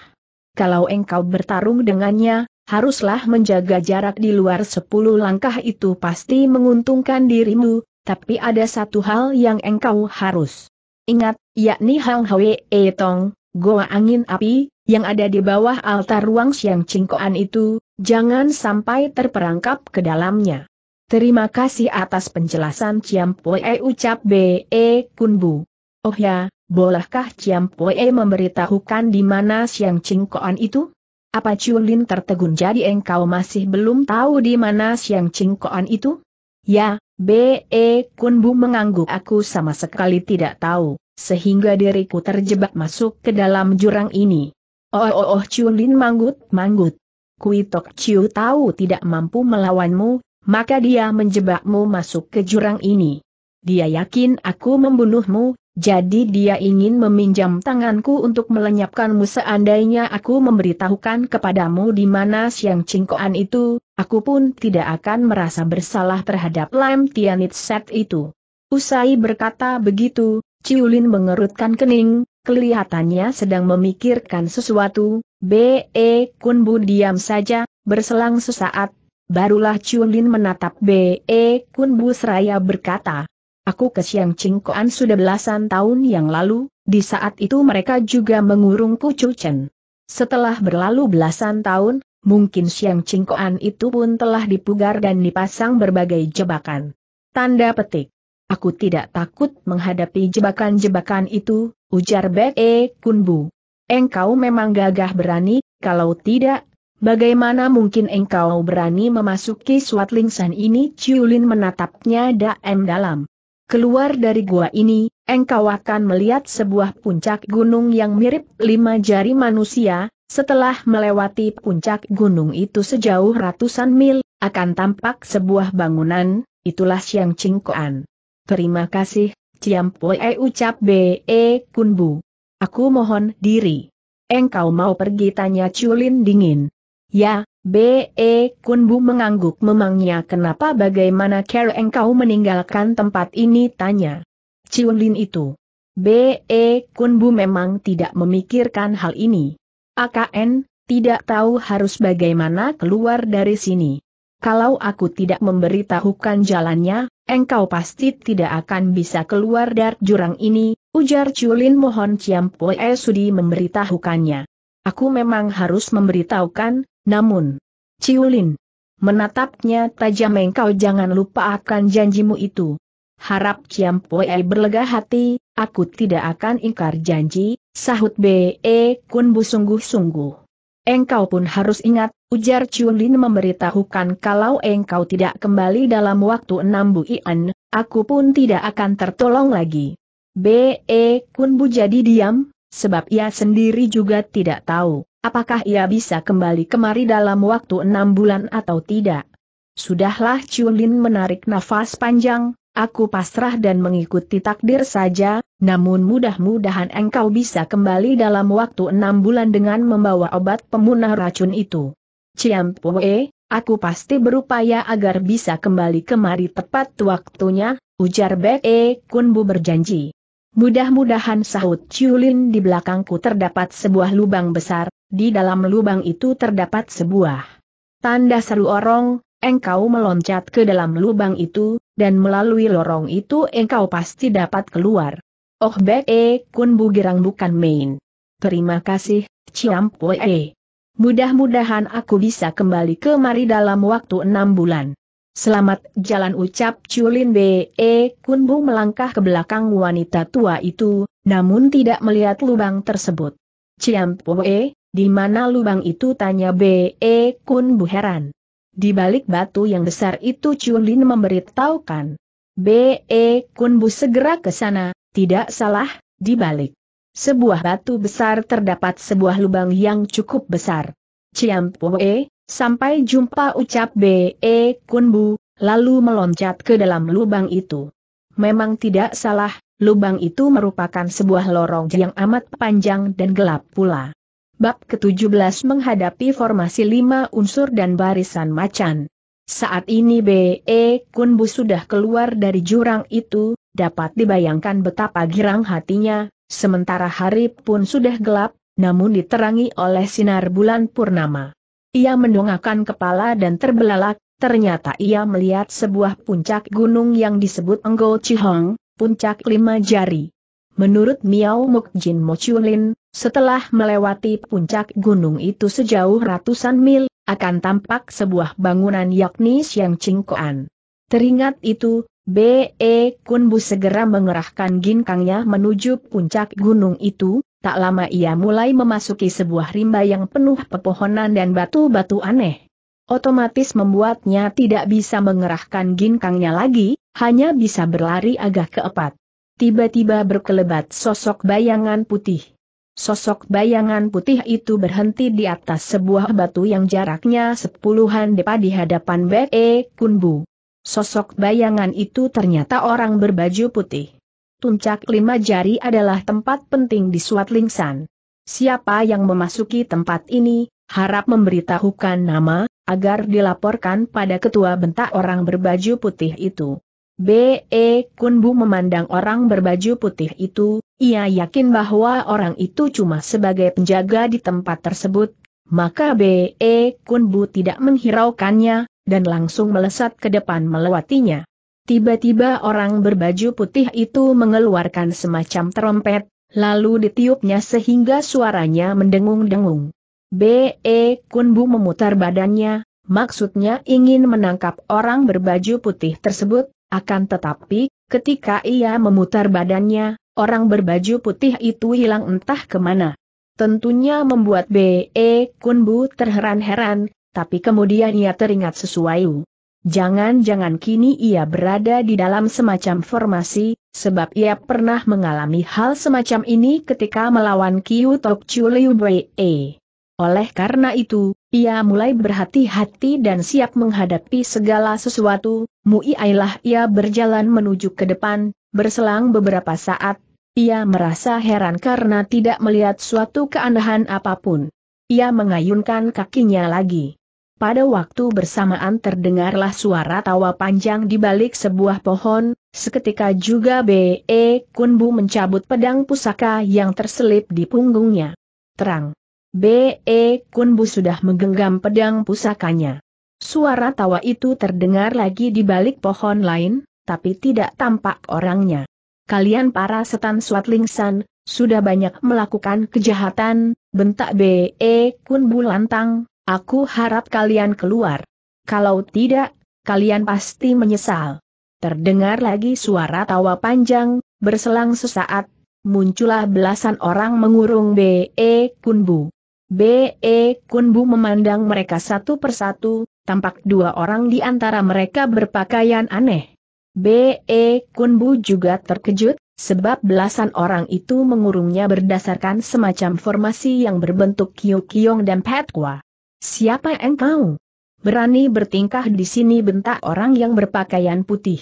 Kalau engkau bertarung dengannya, haruslah menjaga jarak di luar 10 langkah itu pasti menguntungkan dirimu, tapi ada satu hal yang engkau harus ingat, yakni Hang Hwe E Tong, goa angin api, yang ada di bawah altar ruang siang cingkoan itu, jangan sampai terperangkap ke dalamnya. Terima kasih atas penjelasan Ciam Poe ucap B.E. Kunbu. Oh ya, bolehkah Ciam Poe memberitahukan di mana siang cingkoan itu? Apa Chulin tertegun jadi engkau masih belum tahu di mana siang cingkoan itu? Ya, B.E. Kunbu mengangguk aku sama sekali tidak tahu, sehingga diriku terjebak masuk ke dalam jurang ini. Oh oh oh Chulin manggut-manggut. Kui Tok Chiu tahu tidak mampu melawanmu, maka dia menjebakmu masuk ke jurang ini. Dia yakin aku membunuhmu, jadi dia ingin meminjam tanganku untuk melenyapkanmu seandainya aku memberitahukan kepadamu di mana Siang Cingkoan itu, aku pun tidak akan merasa bersalah terhadap Lam Tianit Set itu. Usai berkata begitu, Ciulin mengerutkan kening, kelihatannya sedang memikirkan sesuatu, B.E. Kun Bu diam saja, berselang sesaat, barulah Ciulin menatap B.E. Kun Bu seraya berkata, Aku ke Siang Cingkoan sudah belasan tahun yang lalu, di saat itu mereka juga mengurungku Cucen. Setelah berlalu belasan tahun, mungkin siang cingkoan itu pun telah dipugar dan dipasang berbagai jebakan. Tanda petik. Aku tidak takut menghadapi jebakan-jebakan itu, ujar Bek E Kunbu. Engkau memang gagah berani, kalau tidak, bagaimana mungkin engkau berani memasuki suat lingsan ini? Ciulin menatapnya daem dalam. Keluar dari gua ini, engkau akan melihat sebuah puncak gunung yang mirip lima jari manusia, setelah melewati puncak gunung itu sejauh ratusan mil, akan tampak sebuah bangunan, itulah Siang Cingkoan. Terima kasih, Ciampoe e ucap B.E. Kunbu. Aku mohon diri. Engkau mau pergi tanya Culin dingin. Ya, B.E. Kunbu mengangguk memangnya kenapa bagaimana care engkau meninggalkan tempat ini tanya. Culin itu. B.E. Kunbu memang tidak memikirkan hal ini. AKN, tidak tahu harus bagaimana keluar dari sini. Kalau aku tidak memberitahukan jalannya, engkau pasti tidak akan bisa keluar dari jurang ini, ujar Culin Mohon Ciampoe Sudi memberitahukannya. Aku memang harus memberitahukan, namun... Ciulin. Menatapnya tajam engkau jangan lupa akan janjimu itu. Harap Ciam Poe berlega hati, aku tidak akan ingkar janji, sahut B.E. E Kun Bu sungguh-sungguh. Engkau pun harus ingat, ujar Chun Lin memberitahukan kalau engkau tidak kembali dalam waktu enam buian, aku pun tidak akan tertolong lagi. B.E. E Kun Bu jadi diam, sebab ia sendiri juga tidak tahu, apakah ia bisa kembali kemari dalam waktu enam bulan atau tidak. Sudahlah Chun Lin menarik nafas panjang, aku pasrah dan mengikuti takdir saja, namun mudah-mudahan engkau bisa kembali dalam waktu enam bulan dengan membawa obat pemunah racun itu. Ciam Ciampue, aku pasti berupaya agar bisa kembali kemari tepat waktunya, ujar Be Kunbu berjanji. Mudah-mudahan sahut Ciulin di belakangku terdapat sebuah lubang besar, di dalam lubang itu terdapat sebuah tanda seru orang, engkau meloncat ke dalam lubang itu, dan melalui lorong itu engkau pasti dapat keluar. Oh Be, E Kun Bugirang bukan main. Terima kasih, Ciam E. Mudah-mudahan aku bisa kembali kemari dalam waktu enam bulan. Selamat jalan ucap Chulin Be. Kun Kunbu melangkah ke belakang wanita tua itu, namun tidak melihat lubang tersebut. Ciampue, di mana lubang itu tanya Be. Kun Kunbu heran. Di balik batu yang besar itu Chun Lin memberitahukan. B.E. Kun Bu segera ke sana, tidak salah, di balik. Sebuah batu besar terdapat sebuah lubang yang cukup besar. Ciampoe, sampai jumpa ucap B.E. Kun Bu, lalu meloncat ke dalam lubang itu. Memang tidak salah, lubang itu merupakan sebuah lorong yang amat panjang dan gelap pula. Bab ke-17 menghadapi formasi lima unsur dan barisan macan. Saat ini B.E. Kunbu sudah keluar dari jurang itu, dapat dibayangkan betapa girang hatinya, sementara hari pun sudah gelap, namun diterangi oleh sinar bulan purnama. Ia mendongakkan kepala dan terbelalak, ternyata ia melihat sebuah puncak gunung yang disebut Enggol Cihong, puncak lima jari. Menurut Miao Mukjin Mochulin, setelah melewati puncak gunung itu sejauh ratusan mil, akan tampak sebuah bangunan yakni Siang Cingkoan. Teringat itu, B.E. Kunbu segera mengerahkan ginkangnya menuju puncak gunung itu, tak lama ia mulai memasuki sebuah rimba yang penuh pepohonan dan batu-batu aneh. Otomatis membuatnya tidak bisa mengerahkan ginkangnya lagi, hanya bisa berlari agak keempat tiba-tiba berkelebat sosok bayangan putih. Sosok bayangan putih itu berhenti di atas sebuah batu yang jaraknya sepuluhan depa di hadapan Be Kunbu. Sosok bayangan itu ternyata orang berbaju putih. Tuncak lima jari adalah tempat penting di Suat Lingsan. Siapa yang memasuki tempat ini, harap memberitahukan nama, agar dilaporkan pada ketua bentak orang berbaju putih itu. B.E. Kunbu memandang orang berbaju putih itu, ia yakin bahwa orang itu cuma sebagai penjaga di tempat tersebut, maka B.E. Kunbu tidak menghiraukannya, dan langsung melesat ke depan melewatinya. Tiba-tiba orang berbaju putih itu mengeluarkan semacam trompet, lalu ditiupnya sehingga suaranya mendengung-dengung. B.E. Kunbu memutar badannya, maksudnya ingin menangkap orang berbaju putih tersebut, akan tetapi, ketika ia memutar badannya, orang berbaju putih itu hilang entah kemana. Tentunya membuat B.E. Kunbu terheran-heran, tapi kemudian ia teringat sesuai. Jangan-jangan kini ia berada di dalam semacam formasi, sebab ia pernah mengalami hal semacam ini ketika melawan Kiu Tok Chuliu B.E. Oleh karena itu, ia mulai berhati-hati dan siap menghadapi segala sesuatu, muiailah ia berjalan menuju ke depan, berselang beberapa saat, ia merasa heran karena tidak melihat suatu keanehan apapun. Ia mengayunkan kakinya lagi. Pada waktu bersamaan terdengarlah suara tawa panjang di balik sebuah pohon, seketika juga B.E. Kunbu mencabut pedang pusaka yang terselip di punggungnya. Terang. B.E. Kunbu sudah menggenggam pedang pusakanya. Suara tawa itu terdengar lagi di balik pohon lain, tapi tidak tampak orangnya. Kalian para setan Swatlingsan sudah banyak melakukan kejahatan, bentak B.E. Kunbu lantang, aku harap kalian keluar. Kalau tidak, kalian pasti menyesal. Terdengar lagi suara tawa panjang, berselang sesaat, muncullah belasan orang mengurung B.E. Kunbu. B.E. Kunbu memandang mereka satu persatu, tampak dua orang di antara mereka berpakaian aneh. B.E. Kunbu juga terkejut, sebab belasan orang itu mengurungnya berdasarkan semacam formasi yang berbentuk Kyu kiong dan petwa. Siapa engkau? Berani bertingkah di sini bentak orang yang berpakaian putih.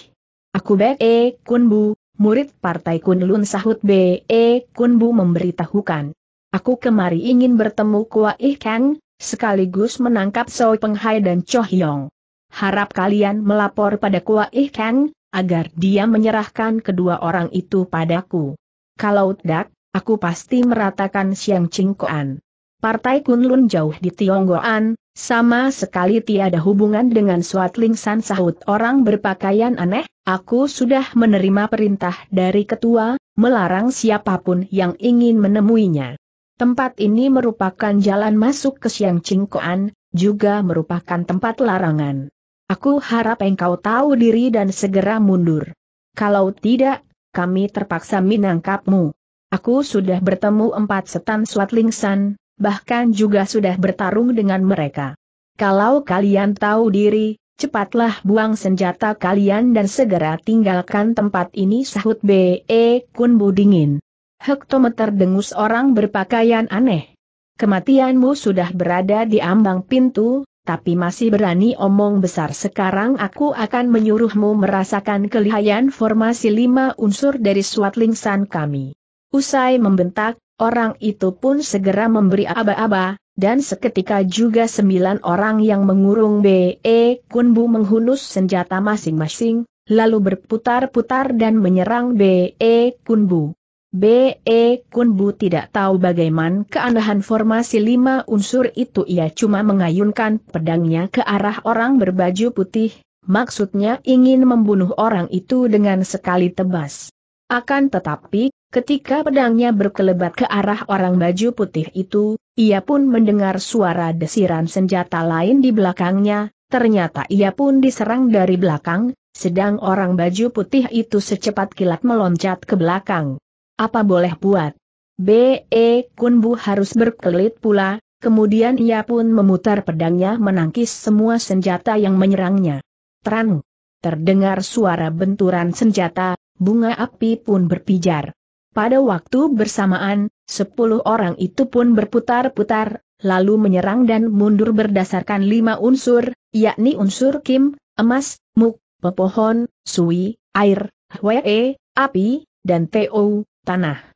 Aku B.E. Kunbu, murid partai Kunlun sahut B.E. Kunbu memberitahukan. Aku kemari ingin bertemu Ih Kang, sekaligus menangkap Soe Penghai dan Cho Hyong. Harap kalian melapor pada Ih Kang, agar dia menyerahkan kedua orang itu padaku. Kalau tidak, aku pasti meratakan Siang Cingkoan. Partai Kunlun jauh di Tionggoan, sama sekali tiada hubungan dengan suat San sahut orang berpakaian aneh, aku sudah menerima perintah dari ketua, melarang siapapun yang ingin menemuinya. Tempat ini merupakan jalan masuk ke Siang Cingkoan, juga merupakan tempat larangan. Aku harap engkau tahu diri dan segera mundur. Kalau tidak, kami terpaksa menangkapmu. Aku sudah bertemu empat setan Swatlingsan, bahkan juga sudah bertarung dengan mereka. Kalau kalian tahu diri, cepatlah buang senjata kalian dan segera tinggalkan tempat ini sahut B.E. Kun Budingin. Hektometer dengus orang berpakaian aneh. Kematianmu sudah berada di ambang pintu, tapi masih berani omong besar sekarang aku akan menyuruhmu merasakan kelihayan formasi lima unsur dari suat lingsan kami. Usai membentak, orang itu pun segera memberi aba-aba, dan seketika juga sembilan orang yang mengurung B.E. Kunbu menghunus senjata masing-masing, lalu berputar-putar dan menyerang B.E. Kunbu. B.E. Kunbu tidak tahu bagaimana keanehan formasi lima unsur itu ia cuma mengayunkan pedangnya ke arah orang berbaju putih, maksudnya ingin membunuh orang itu dengan sekali tebas. Akan tetapi, ketika pedangnya berkelebat ke arah orang baju putih itu, ia pun mendengar suara desiran senjata lain di belakangnya, ternyata ia pun diserang dari belakang, sedang orang baju putih itu secepat kilat meloncat ke belakang. Apa boleh buat? B.E. Kunbu harus berkelit pula, kemudian ia pun memutar pedangnya menangkis semua senjata yang menyerangnya. Terang. Terdengar suara benturan senjata, bunga api pun berpijar. Pada waktu bersamaan, sepuluh orang itu pun berputar-putar, lalu menyerang dan mundur berdasarkan lima unsur, yakni unsur kim, emas, muk, pepohon, sui, air, hwe, api, dan to, tanah.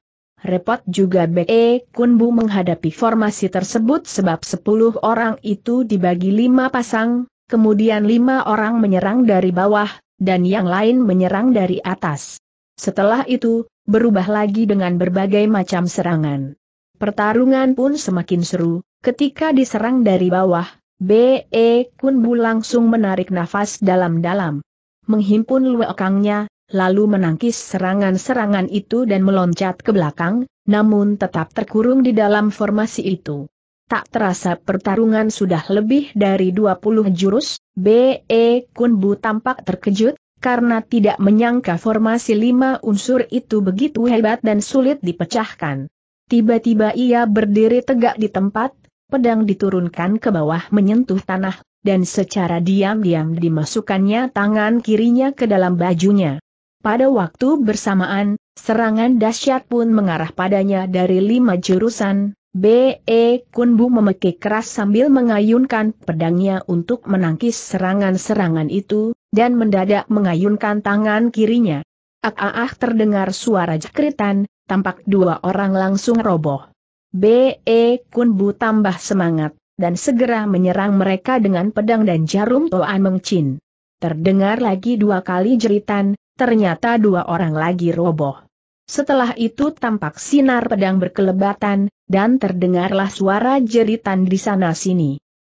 Repot juga BE eh, Kunbu menghadapi formasi tersebut sebab sepuluh orang itu dibagi lima pasang, kemudian lima orang menyerang dari bawah, dan yang lain menyerang dari atas. Setelah itu, berubah lagi dengan berbagai macam serangan. Pertarungan pun semakin seru, ketika diserang dari bawah, BE Kunbu langsung menarik nafas dalam-dalam. Menghimpun luekangnya, lalu menangkis serangan-serangan itu dan meloncat ke belakang, namun tetap terkurung di dalam formasi itu. Tak terasa pertarungan sudah lebih dari 20 jurus, B.E. Kunbu tampak terkejut, karena tidak menyangka formasi lima unsur itu begitu hebat dan sulit dipecahkan. Tiba-tiba ia berdiri tegak di tempat, pedang diturunkan ke bawah menyentuh tanah, dan secara diam-diam dimasukkannya tangan kirinya ke dalam bajunya. Pada waktu bersamaan, serangan dahsyat pun mengarah padanya dari lima jurusan, B.E. Kunbu memekik keras sambil mengayunkan pedangnya untuk menangkis serangan-serangan itu, dan mendadak mengayunkan tangan kirinya. ak ah, ah, ah terdengar suara jeritan, tampak dua orang langsung roboh. B.E. Kunbu tambah semangat, dan segera menyerang mereka dengan pedang dan jarum Toan Mengcin. Terdengar lagi dua kali jeritan, ternyata dua orang lagi roboh. Setelah itu tampak sinar pedang berkelebatan, dan terdengarlah suara jeritan di sana-sini.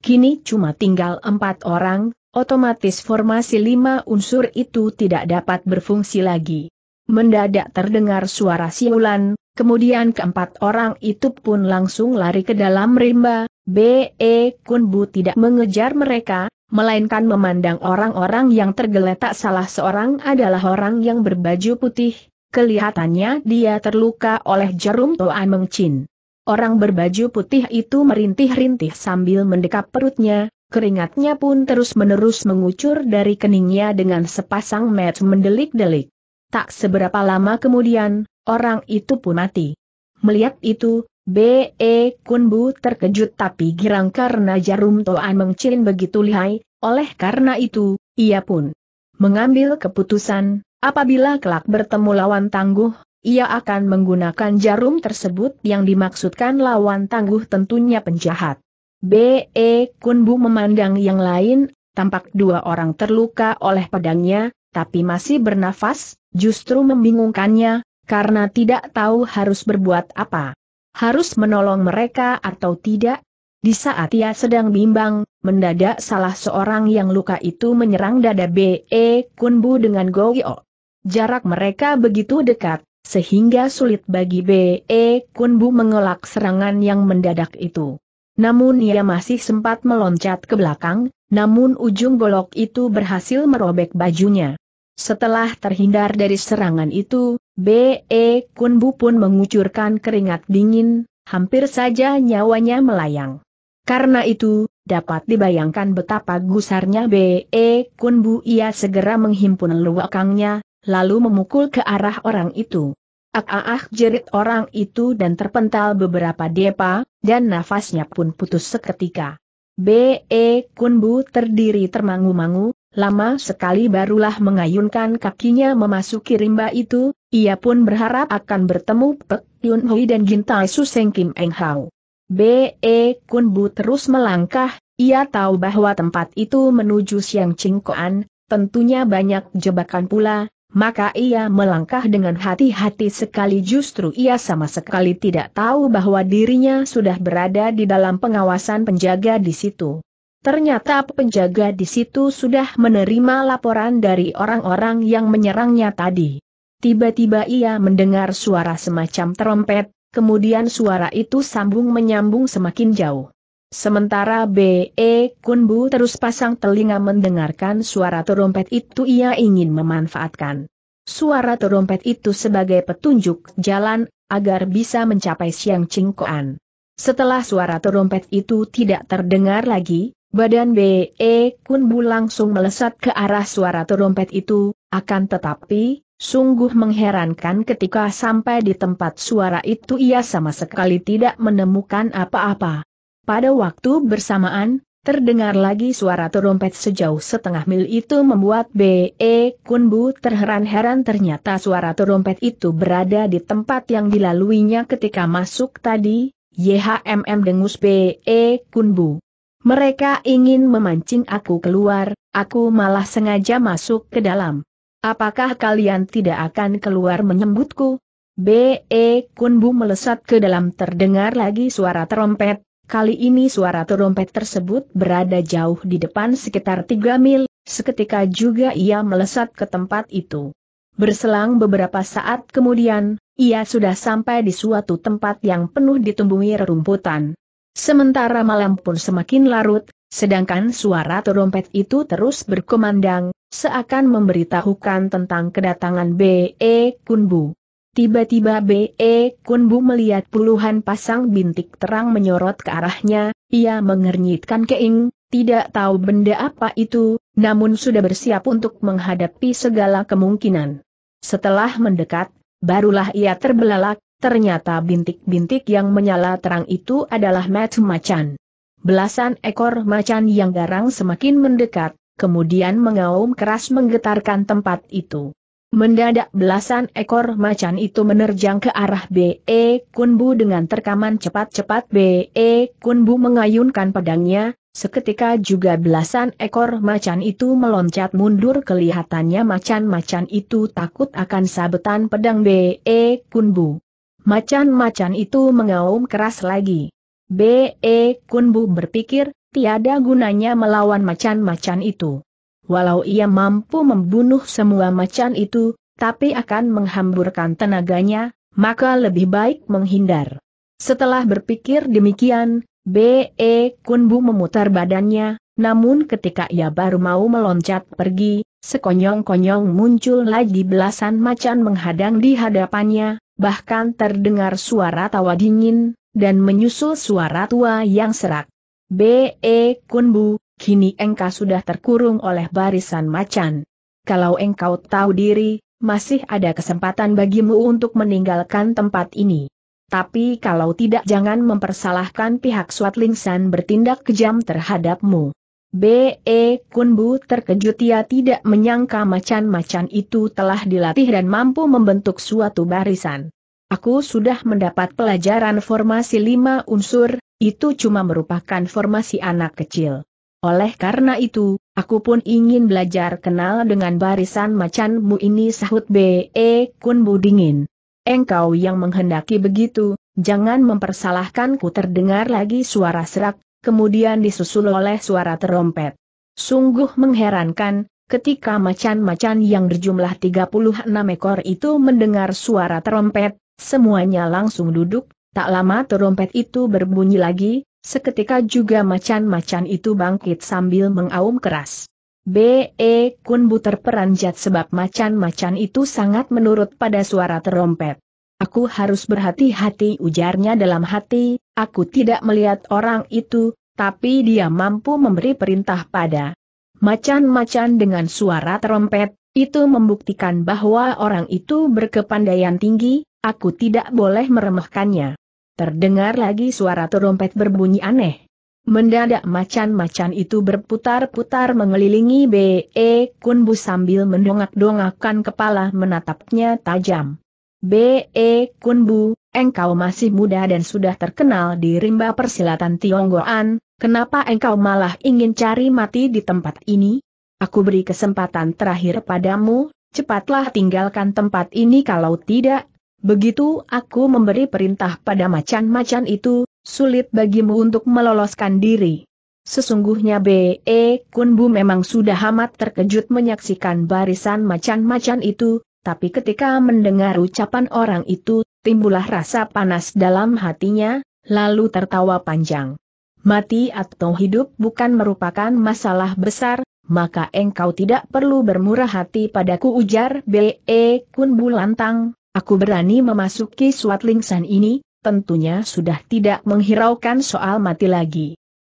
Kini cuma tinggal empat orang, otomatis formasi lima unsur itu tidak dapat berfungsi lagi. Mendadak terdengar suara siulan, kemudian keempat orang itu pun langsung lari ke dalam rimba, B.E. Kunbu tidak mengejar mereka, melainkan memandang orang-orang yang tergeletak salah seorang adalah orang yang berbaju putih, kelihatannya dia terluka oleh jarum Toan Mengcin. Orang berbaju putih itu merintih-rintih sambil mendekap perutnya, keringatnya pun terus-menerus mengucur dari keningnya dengan sepasang mata mendelik-delik. Tak seberapa lama kemudian, orang itu pun mati. Melihat itu, B.E. Kunbu terkejut tapi girang karena jarum Toan mengcilin begitu lihai, oleh karena itu, ia pun mengambil keputusan, apabila kelak bertemu lawan tangguh, ia akan menggunakan jarum tersebut yang dimaksudkan lawan tangguh tentunya penjahat. B.E. Kunbu memandang yang lain, tampak dua orang terluka oleh pedangnya, tapi masih bernafas, justru membingungkannya, karena tidak tahu harus berbuat apa harus menolong mereka atau tidak? Di saat ia sedang bimbang, mendadak salah seorang yang luka itu menyerang dada B.E. Kunbu dengan Goyo. Jarak mereka begitu dekat, sehingga sulit bagi B.E. Kunbu mengelak serangan yang mendadak itu. Namun ia masih sempat meloncat ke belakang, namun ujung golok itu berhasil merobek bajunya. Setelah terhindar dari serangan itu, B.E. Kunbu pun mengucurkan keringat dingin, hampir saja nyawanya melayang. Karena itu, dapat dibayangkan betapa gusarnya B.E. Kunbu ia segera menghimpun luakangnya, lalu memukul ke arah orang itu. ak ah, ah, ah jerit orang itu dan terpental beberapa depa, dan nafasnya pun putus seketika. B.E. Kunbu terdiri termangu-mangu, lama sekali barulah mengayunkan kakinya memasuki rimba itu, ia pun berharap akan bertemu Pek Yun Hui dan Jin Tai Su Kim Eng Hau. B.E. Kun Bu terus melangkah, ia tahu bahwa tempat itu menuju Siang Cingkoan, tentunya banyak jebakan pula, maka ia melangkah dengan hati-hati sekali justru ia sama sekali tidak tahu bahwa dirinya sudah berada di dalam pengawasan penjaga di situ. Ternyata penjaga di situ sudah menerima laporan dari orang-orang yang menyerangnya tadi. Tiba-tiba ia mendengar suara semacam terompet, kemudian suara itu sambung menyambung semakin jauh. Sementara B.E. Kunbu terus pasang telinga mendengarkan suara terompet itu ia ingin memanfaatkan. Suara terompet itu sebagai petunjuk jalan, agar bisa mencapai Siang Cingkoan. Setelah suara terompet itu tidak terdengar lagi, Badan B.E. Kun langsung melesat ke arah suara terompet itu, akan tetapi, sungguh mengherankan ketika sampai di tempat suara itu ia sama sekali tidak menemukan apa-apa. Pada waktu bersamaan, Terdengar lagi suara terompet sejauh setengah mil itu membuat B.E. Kunbu terheran-heran ternyata suara terompet itu berada di tempat yang dilaluinya ketika masuk tadi, YHMM dengus B.E. Kunbu. Mereka ingin memancing aku keluar, aku malah sengaja masuk ke dalam. Apakah kalian tidak akan keluar menyambutku? B.E. Kunbu melesat ke dalam terdengar lagi suara terompet. kali ini suara terompet tersebut berada jauh di depan sekitar 3 mil, seketika juga ia melesat ke tempat itu. Berselang beberapa saat kemudian, ia sudah sampai di suatu tempat yang penuh ditumbuhi rerumputan. Sementara malam pun semakin larut, sedangkan suara terompet itu terus berkumandang, seakan memberitahukan tentang kedatangan B.E. Kunbu. Tiba-tiba B.E. Kunbu melihat puluhan pasang bintik terang menyorot ke arahnya, ia mengernyitkan keing, tidak tahu benda apa itu, namun sudah bersiap untuk menghadapi segala kemungkinan. Setelah mendekat, barulah ia terbelalak, ternyata bintik-bintik yang menyala terang itu adalah mat macan. Belasan ekor macan yang garang semakin mendekat, kemudian mengaum keras menggetarkan tempat itu. Mendadak belasan ekor macan itu menerjang ke arah B.E. Kunbu dengan terkaman cepat-cepat B.E. Kunbu mengayunkan pedangnya, seketika juga belasan ekor macan itu meloncat mundur kelihatannya macan-macan itu takut akan sabetan pedang B.E. Kunbu. Macan-macan itu mengaum keras lagi. B.E. Kunbu berpikir, tiada gunanya melawan macan-macan itu. Walau ia mampu membunuh semua macan itu, tapi akan menghamburkan tenaganya, maka lebih baik menghindar. Setelah berpikir demikian, B.E. Kunbu memutar badannya, namun ketika ia baru mau meloncat pergi, sekonyong-konyong muncul lagi belasan macan menghadang di hadapannya, bahkan terdengar suara tawa dingin, dan menyusul suara tua yang serak. B.E. Kunbu, kini engkau sudah terkurung oleh barisan macan. Kalau engkau tahu diri, masih ada kesempatan bagimu untuk meninggalkan tempat ini. Tapi kalau tidak jangan mempersalahkan pihak Swatlingsan bertindak kejam terhadapmu. B.E. Kunbu terkejut ia tidak menyangka macan-macan itu telah dilatih dan mampu membentuk suatu barisan. Aku sudah mendapat pelajaran formasi lima unsur, itu cuma merupakan formasi anak kecil. Oleh karena itu, aku pun ingin belajar kenal dengan barisan macanmu ini sahut B.E. Kunbu dingin. Engkau yang menghendaki begitu, jangan mempersalahkanku terdengar lagi suara serak kemudian disusul oleh suara terompet. Sungguh mengherankan, ketika macan-macan yang berjumlah 36 ekor itu mendengar suara terompet, semuanya langsung duduk, tak lama terompet itu berbunyi lagi, seketika juga macan-macan itu bangkit sambil mengaum keras. B.E. Kun terperanjat terperanjat sebab macan-macan itu sangat menurut pada suara terompet. Aku harus berhati-hati ujarnya dalam hati, aku tidak melihat orang itu, tapi dia mampu memberi perintah pada macan-macan dengan suara terompet. itu membuktikan bahwa orang itu berkepandaian tinggi, aku tidak boleh meremehkannya. Terdengar lagi suara terompet berbunyi aneh. Mendadak macan-macan itu berputar-putar mengelilingi B.E. Kunbu sambil mendongak-dongakkan kepala menatapnya tajam. B.E. Kunbu, engkau masih muda dan sudah terkenal di rimba persilatan Tionggoan, kenapa engkau malah ingin cari mati di tempat ini? Aku beri kesempatan terakhir padamu, cepatlah tinggalkan tempat ini kalau tidak. Begitu aku memberi perintah pada macan-macan itu, sulit bagimu untuk meloloskan diri. Sesungguhnya B.E. Kunbu memang sudah amat terkejut menyaksikan barisan macan-macan itu, tapi ketika mendengar ucapan orang itu, timbullah rasa panas dalam hatinya, lalu tertawa panjang. Mati atau hidup bukan merupakan masalah besar, maka engkau tidak perlu bermurah hati padaku ujar B.E. Kun Bulantang, aku berani memasuki suat lingsan ini, tentunya sudah tidak menghiraukan soal mati lagi.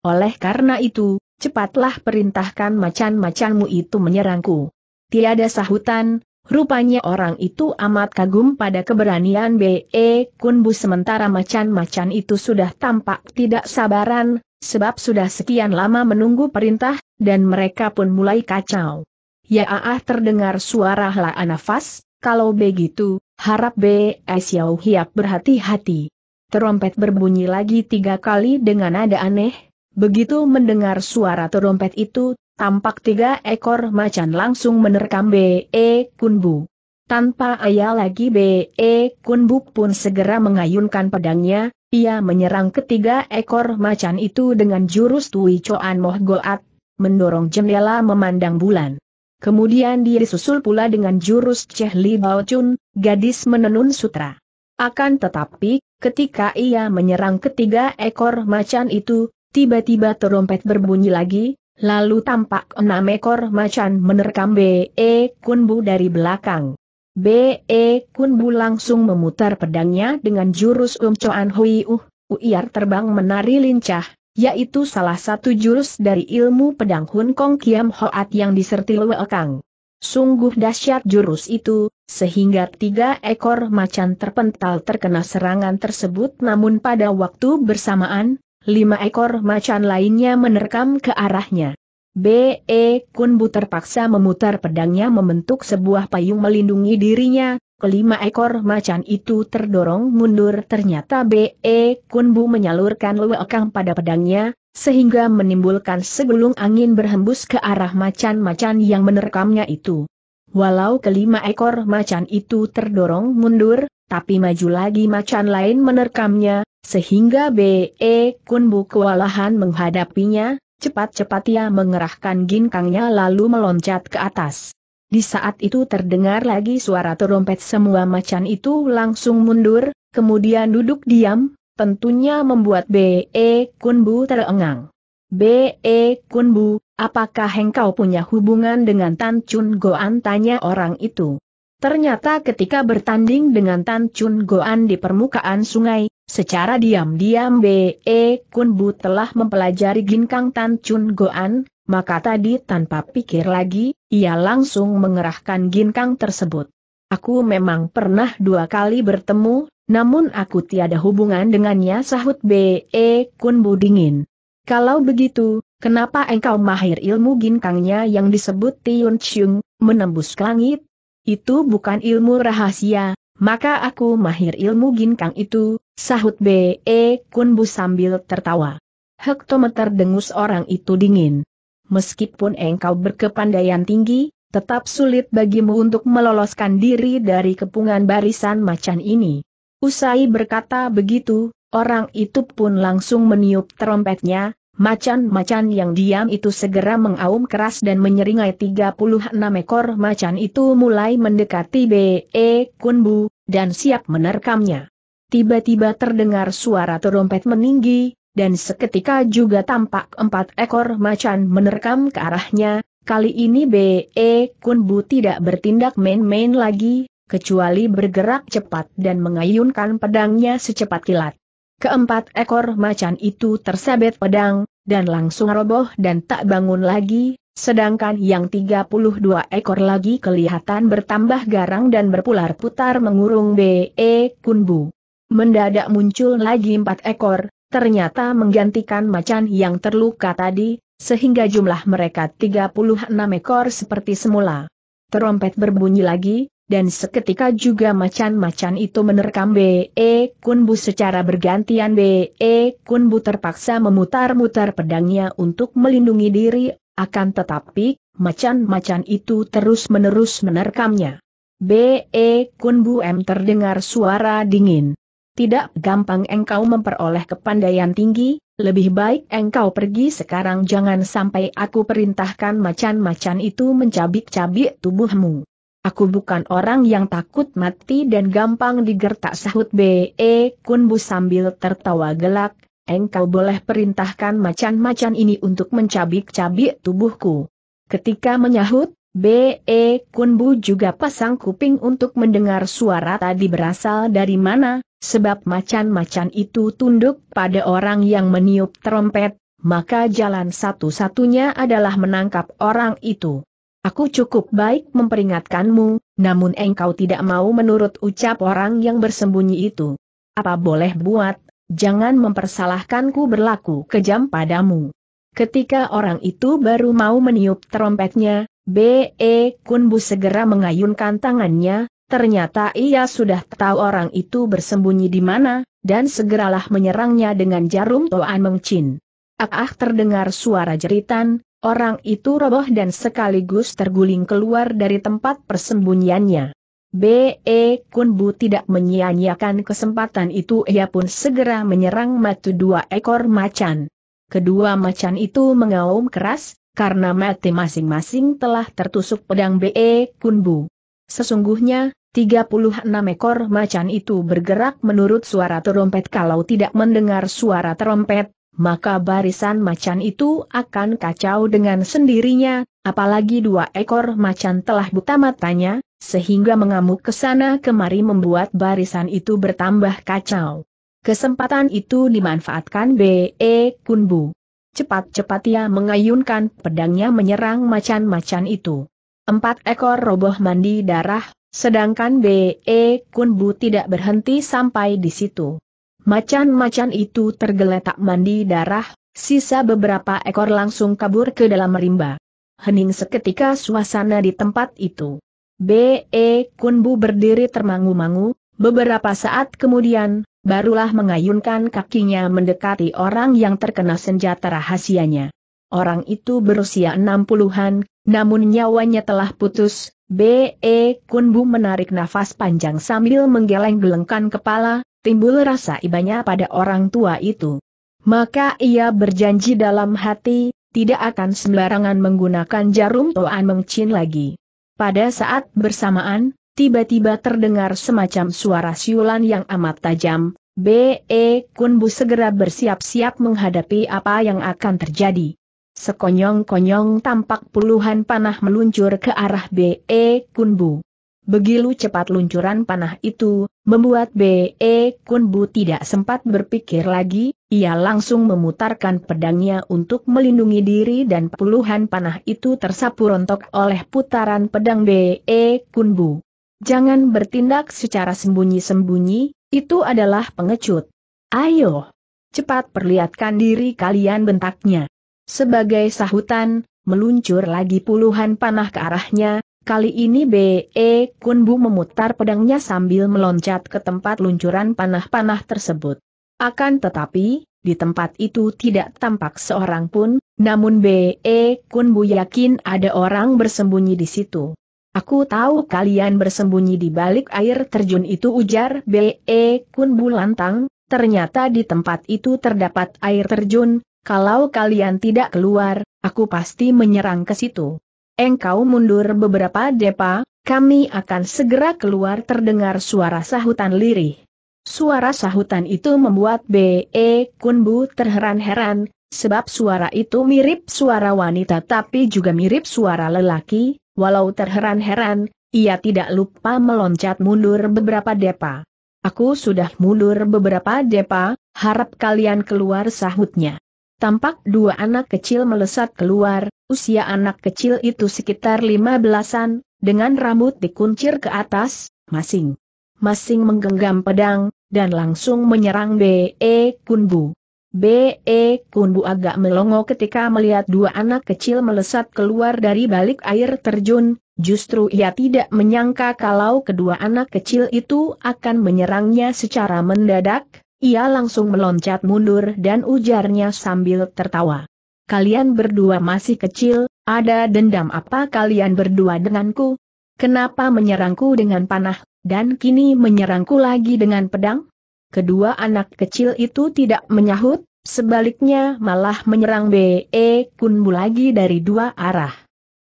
Oleh karena itu, cepatlah perintahkan macan-macanmu itu menyerangku. Tiada sahutan, Rupanya orang itu amat kagum pada keberanian B.E. Kunbu sementara macan-macan itu sudah tampak tidak sabaran, sebab sudah sekian lama menunggu perintah, dan mereka pun mulai kacau. Ya ah terdengar suara helaan nafas, kalau begitu, harap B.E. Xiao Hiap berhati-hati. Terompet berbunyi lagi tiga kali dengan nada aneh, Begitu mendengar suara terompet itu, Tampak tiga ekor macan langsung menerkam B.E. Kunbu. Tanpa ayah lagi B.E. Kunbu pun segera mengayunkan pedangnya, ia menyerang ketiga ekor macan itu dengan jurus Tui Choan Moh Goat, mendorong jendela memandang bulan. Kemudian dia disusul pula dengan jurus Cheh Li Bao Chun, gadis menenun sutra. Akan tetapi, ketika ia menyerang ketiga ekor macan itu, tiba-tiba terompet berbunyi lagi, Lalu tampak enam ekor macan menerkam B.E. Kunbu dari belakang. B.E. Kunbu langsung memutar pedangnya dengan jurus Umcoan Hui Uh, Uiar terbang menari lincah, yaitu salah satu jurus dari ilmu pedang Hun Kong Kiam Hoat yang diserti Kang. Sungguh dahsyat jurus itu, sehingga tiga ekor macan terpental terkena serangan tersebut namun pada waktu bersamaan, lima ekor macan lainnya menerkam ke arahnya. B.E. Kunbu terpaksa memutar pedangnya membentuk sebuah payung melindungi dirinya, kelima ekor macan itu terdorong mundur ternyata B.E. Kunbu menyalurkan lewekang pada pedangnya, sehingga menimbulkan segulung angin berhembus ke arah macan-macan yang menerkamnya itu. Walau kelima ekor macan itu terdorong mundur, tapi maju lagi macan lain menerkamnya, sehingga B.E. Kunbu kewalahan menghadapinya, cepat-cepat ia mengerahkan ginkangnya lalu meloncat ke atas. Di saat itu terdengar lagi suara terompet semua macan itu langsung mundur, kemudian duduk diam, tentunya membuat B.E. Kunbu terengang. B.E. Kunbu, apakah engkau punya hubungan dengan Tan Chun Goan? Tanya orang itu. Ternyata ketika bertanding dengan Tan Chun Goan di permukaan sungai, secara diam-diam B.E. Kun Bu telah mempelajari ginkang Tan Chun Goan, maka tadi tanpa pikir lagi, ia langsung mengerahkan ginkang tersebut. Aku memang pernah dua kali bertemu, namun aku tiada hubungan dengannya sahut B.E. Kun Bu dingin. Kalau begitu, kenapa engkau mahir ilmu ginkangnya yang disebut Tiun Chung, menembus langit, itu bukan ilmu rahasia, maka aku mahir ilmu ginkang itu, sahut B.E. Kunbu sambil tertawa. Hektometer dengus orang itu dingin. Meskipun engkau berkepandaian tinggi, tetap sulit bagimu untuk meloloskan diri dari kepungan barisan macan ini. Usai berkata begitu, orang itu pun langsung meniup terompetnya, Macan-macan yang diam itu segera mengaum keras dan menyeringai 36 ekor macan itu mulai mendekati B.E. Kunbu, dan siap menerkamnya. Tiba-tiba terdengar suara terompet meninggi, dan seketika juga tampak empat ekor macan menerkam ke arahnya, kali ini B.E. Kunbu tidak bertindak main-main lagi, kecuali bergerak cepat dan mengayunkan pedangnya secepat kilat. Keempat ekor macan itu tersabet pedang, dan langsung roboh dan tak bangun lagi, sedangkan yang 32 ekor lagi kelihatan bertambah garang dan berpular-putar mengurung B.E. Kunbu. Mendadak muncul lagi empat ekor, ternyata menggantikan macan yang terluka tadi, sehingga jumlah mereka 36 ekor seperti semula. Terompet berbunyi lagi, dan seketika juga macan-macan itu menerkam B.E. E, Kunbu secara bergantian B.E. E, Kunbu terpaksa memutar-mutar pedangnya untuk melindungi diri, akan tetapi, macan-macan itu terus-menerus menerkamnya. B.E. E, Kunbu M terdengar suara dingin. Tidak gampang engkau memperoleh kepandaian tinggi, lebih baik engkau pergi sekarang jangan sampai aku perintahkan macan-macan itu mencabik-cabik tubuhmu. Aku bukan orang yang takut mati dan gampang digertak sahut B.E. Kunbu sambil tertawa gelak, engkau boleh perintahkan macan-macan ini untuk mencabik-cabik tubuhku. Ketika menyahut, B.E. Kunbu juga pasang kuping untuk mendengar suara tadi berasal dari mana, sebab macan-macan itu tunduk pada orang yang meniup trompet, maka jalan satu-satunya adalah menangkap orang itu. Aku cukup baik memperingatkanmu, namun engkau tidak mau menurut ucap orang yang bersembunyi itu. Apa boleh buat, jangan mempersalahkanku berlaku kejam padamu. Ketika orang itu baru mau meniup trompetnya, B.E. Kunbu segera mengayunkan tangannya, ternyata ia sudah tahu orang itu bersembunyi di mana, dan segeralah menyerangnya dengan jarum Toan Mengcin. Ah, ah terdengar suara jeritan, Orang itu roboh dan sekaligus terguling keluar dari tempat persembunyiannya. B.E. Kunbu tidak menyia-nyiakan kesempatan itu ia pun segera menyerang mati dua ekor macan. Kedua macan itu mengaum keras, karena mati masing-masing telah tertusuk pedang B.E. Kunbu. Sesungguhnya, 36 ekor macan itu bergerak menurut suara terompet, kalau tidak mendengar suara terompet maka barisan macan itu akan kacau dengan sendirinya, apalagi dua ekor macan telah buta matanya, sehingga mengamuk ke sana kemari membuat barisan itu bertambah kacau. Kesempatan itu dimanfaatkan B.E. Kunbu. Cepat-cepat ia mengayunkan pedangnya menyerang macan-macan itu. Empat ekor roboh mandi darah, sedangkan B.E. Kunbu tidak berhenti sampai di situ. Macan-macan itu tergeletak mandi darah, sisa beberapa ekor langsung kabur ke dalam rimba. Hening seketika suasana di tempat itu. B.E. Kunbu berdiri termangu-mangu, beberapa saat kemudian, barulah mengayunkan kakinya mendekati orang yang terkena senjata rahasianya. Orang itu berusia 60-an, namun nyawanya telah putus. B.E. Kunbu menarik nafas panjang sambil menggeleng-gelengkan kepala, timbul rasa ibanya pada orang tua itu. Maka ia berjanji dalam hati, tidak akan sembarangan menggunakan jarum toan mengcin lagi. Pada saat bersamaan, tiba-tiba terdengar semacam suara siulan yang amat tajam, B.E. Bu segera bersiap-siap menghadapi apa yang akan terjadi. Sekonyong-konyong tampak puluhan panah meluncur ke arah B.E. Bu. Begitu cepat luncuran panah itu, membuat B.E. Kunbu tidak sempat berpikir lagi, ia langsung memutarkan pedangnya untuk melindungi diri dan puluhan panah itu tersapu rontok oleh putaran pedang B.E. Kunbu. Jangan bertindak secara sembunyi-sembunyi, itu adalah pengecut. Ayo! Cepat perlihatkan diri kalian bentaknya. Sebagai sahutan, meluncur lagi puluhan panah ke arahnya, Kali ini B.E. Kunbu memutar pedangnya sambil meloncat ke tempat luncuran panah-panah tersebut. Akan tetapi, di tempat itu tidak tampak seorang pun, namun B.E. Kunbu yakin ada orang bersembunyi di situ. Aku tahu kalian bersembunyi di balik air terjun itu ujar B.E. Kunbu lantang, ternyata di tempat itu terdapat air terjun, kalau kalian tidak keluar, aku pasti menyerang ke situ engkau mundur beberapa depa, kami akan segera keluar terdengar suara sahutan lirih. Suara sahutan itu membuat B.E. Kunbu terheran-heran, sebab suara itu mirip suara wanita tapi juga mirip suara lelaki, walau terheran-heran, ia tidak lupa meloncat mundur beberapa depa. Aku sudah mundur beberapa depa, harap kalian keluar sahutnya tampak dua anak kecil melesat keluar, usia anak kecil itu sekitar lima belasan, dengan rambut dikuncir ke atas, masing. Masing menggenggam pedang, dan langsung menyerang B.E. Kunbu. B.E. Kunbu agak melongo ketika melihat dua anak kecil melesat keluar dari balik air terjun, justru ia tidak menyangka kalau kedua anak kecil itu akan menyerangnya secara mendadak, ia langsung meloncat mundur dan ujarnya sambil tertawa. Kalian berdua masih kecil, ada dendam apa kalian berdua denganku? Kenapa menyerangku dengan panah, dan kini menyerangku lagi dengan pedang? Kedua anak kecil itu tidak menyahut, sebaliknya malah menyerang B.E. Kunbu lagi dari dua arah.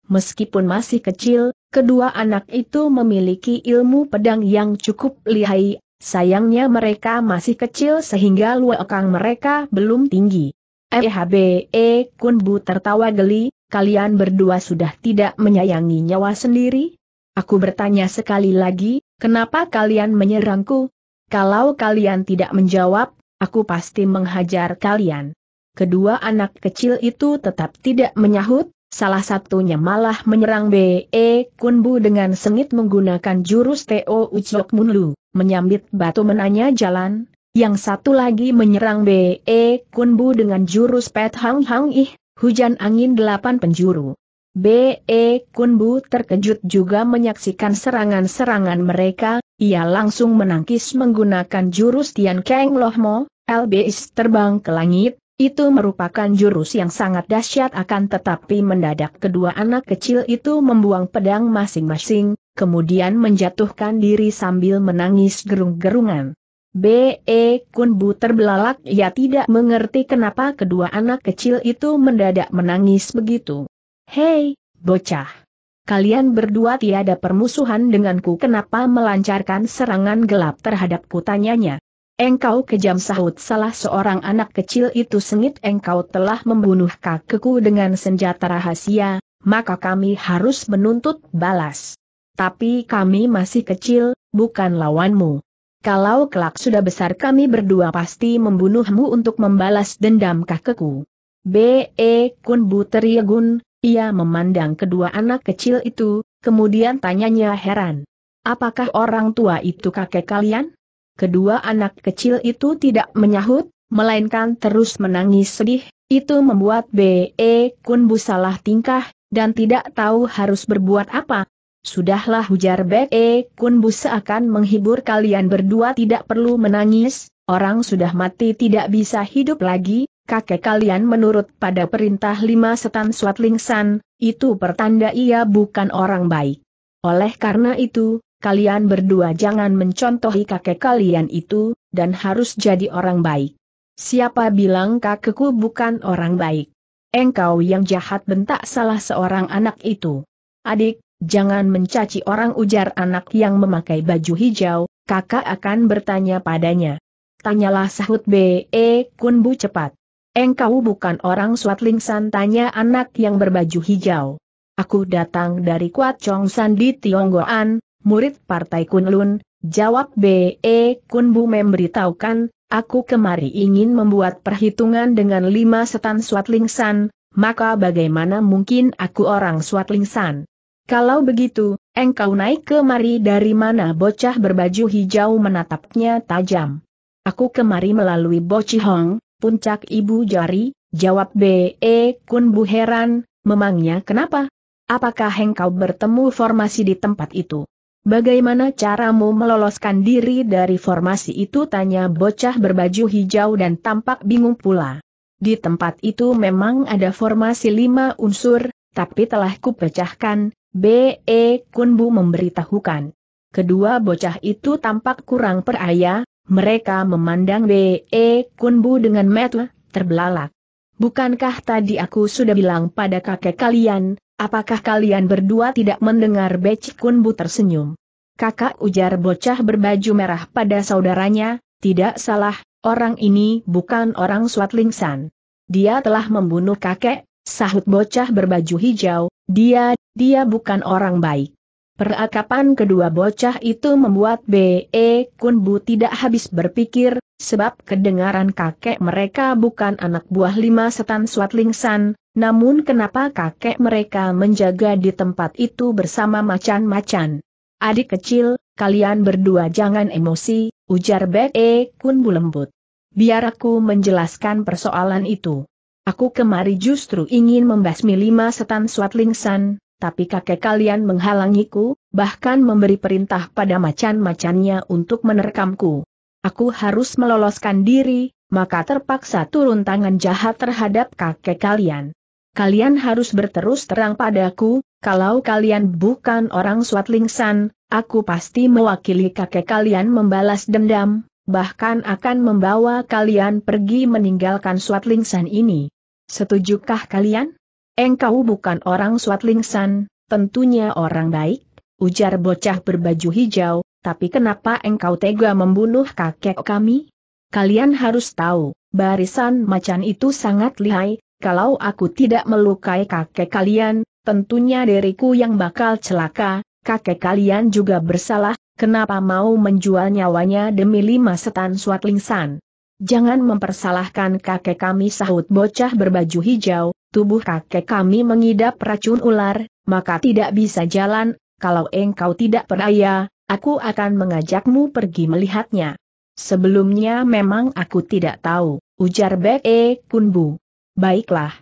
Meskipun masih kecil, kedua anak itu memiliki ilmu pedang yang cukup lihai Sayangnya mereka masih kecil sehingga luekang mereka belum tinggi. EHBE eh, Kunbu tertawa geli, kalian berdua sudah tidak menyayangi nyawa sendiri? Aku bertanya sekali lagi, kenapa kalian menyerangku? Kalau kalian tidak menjawab, aku pasti menghajar kalian. Kedua anak kecil itu tetap tidak menyahut, Salah satunya malah menyerang B.E. Kunbu dengan sengit menggunakan jurus T.O. Ucok Munlu, menyambit batu menanya jalan, yang satu lagi menyerang B.E. Kunbu dengan jurus Pet Hang Hang Ih, hujan angin delapan penjuru. B.E. Kunbu terkejut juga menyaksikan serangan-serangan mereka, ia langsung menangkis menggunakan jurus Tian Keng Mo, LBS terbang ke langit, itu merupakan jurus yang sangat dahsyat akan tetapi mendadak kedua anak kecil itu membuang pedang masing-masing, kemudian menjatuhkan diri sambil menangis gerung-gerungan. B.E. Kunbu terbelalak ia tidak mengerti kenapa kedua anak kecil itu mendadak menangis begitu. Hei, bocah! Kalian berdua tiada permusuhan denganku kenapa melancarkan serangan gelap terhadapku tanyanya. Engkau kejam sahut salah seorang anak kecil itu sengit engkau telah membunuh kakekku dengan senjata rahasia, maka kami harus menuntut balas. Tapi kami masih kecil, bukan lawanmu. Kalau kelak sudah besar kami berdua pasti membunuhmu untuk membalas dendam kakekku. B.E. Kun Buteriegun, ia memandang kedua anak kecil itu, kemudian tanyanya heran. Apakah orang tua itu kakek kalian? kedua anak kecil itu tidak menyahut, melainkan terus menangis sedih, itu membuat B.E. Kun busalah tingkah, dan tidak tahu harus berbuat apa. Sudahlah hujar B.E. Kun busa akan menghibur kalian berdua tidak perlu menangis, orang sudah mati tidak bisa hidup lagi, kakek kalian menurut pada perintah lima setan Swatlingsan. lingsan, itu pertanda ia bukan orang baik. Oleh karena itu, kalian berdua jangan mencontohi kakek kalian itu, dan harus jadi orang baik. Siapa bilang kakekku bukan orang baik? Engkau yang jahat bentak salah seorang anak itu. Adik, jangan mencaci orang ujar anak yang memakai baju hijau, kakak akan bertanya padanya. Tanyalah sahut B.E. Bu cepat. Engkau bukan orang lingsan tanya anak yang berbaju hijau. Aku datang dari Kuat Chong San di Tionggoan, murid Partai Kunlun, jawab B.E. Kunbu memberitahukan, aku kemari ingin membuat perhitungan dengan lima setan Swatlingsan, maka bagaimana mungkin aku orang Swatlingsan? Kalau begitu, engkau naik kemari dari mana bocah berbaju hijau menatapnya tajam. Aku kemari melalui Bocihong, puncak ibu jari, jawab B.E. Kunbu heran, memangnya kenapa? Apakah engkau bertemu formasi di tempat itu? Bagaimana caramu meloloskan diri dari formasi itu tanya bocah berbaju hijau dan tampak bingung pula. Di tempat itu memang ada formasi lima unsur, tapi telah kupecahkan, B.E. Kunbu memberitahukan. Kedua bocah itu tampak kurang peraya, mereka memandang B.E. Kunbu dengan mata terbelalak. Bukankah tadi aku sudah bilang pada kakek kalian, Apakah kalian berdua tidak mendengar Becikun Kunbu tersenyum? Kakak ujar bocah berbaju merah pada saudaranya, tidak salah, orang ini bukan orang Swatlingsan. Dia telah membunuh kakek, sahut bocah berbaju hijau, dia, dia bukan orang baik. Perakapan kedua bocah itu membuat B.E. Kunbu tidak habis berpikir, sebab kedengaran kakek mereka bukan anak buah lima setan swatlingsan. namun kenapa kakek mereka menjaga di tempat itu bersama macan-macan? Adik kecil, kalian berdua jangan emosi, ujar B.E. Kunbu lembut. Biar aku menjelaskan persoalan itu. Aku kemari justru ingin membasmi lima setan swatlingsan tapi kakek kalian menghalangiku, bahkan memberi perintah pada macan-macannya untuk menerkamku. Aku harus meloloskan diri, maka terpaksa turun tangan jahat terhadap kakek kalian. Kalian harus berterus terang padaku, kalau kalian bukan orang Swatlingsan, aku pasti mewakili kakek kalian membalas dendam, bahkan akan membawa kalian pergi meninggalkan Swatlingsan ini. Setujukah kalian? Engkau bukan orang Swatlingsan, lingsan, tentunya orang baik, ujar bocah berbaju hijau, tapi kenapa engkau tega membunuh kakek kami? Kalian harus tahu, barisan macan itu sangat lihai, kalau aku tidak melukai kakek kalian, tentunya diriku yang bakal celaka, kakek kalian juga bersalah, kenapa mau menjual nyawanya demi lima setan suat lingsan. Jangan mempersalahkan kakek kami sahut bocah berbaju hijau, tubuh kakek kami mengidap racun ular, maka tidak bisa jalan, kalau engkau tidak percaya, aku akan mengajakmu pergi melihatnya. Sebelumnya memang aku tidak tahu, ujar Bek E Kunbu. Baiklah.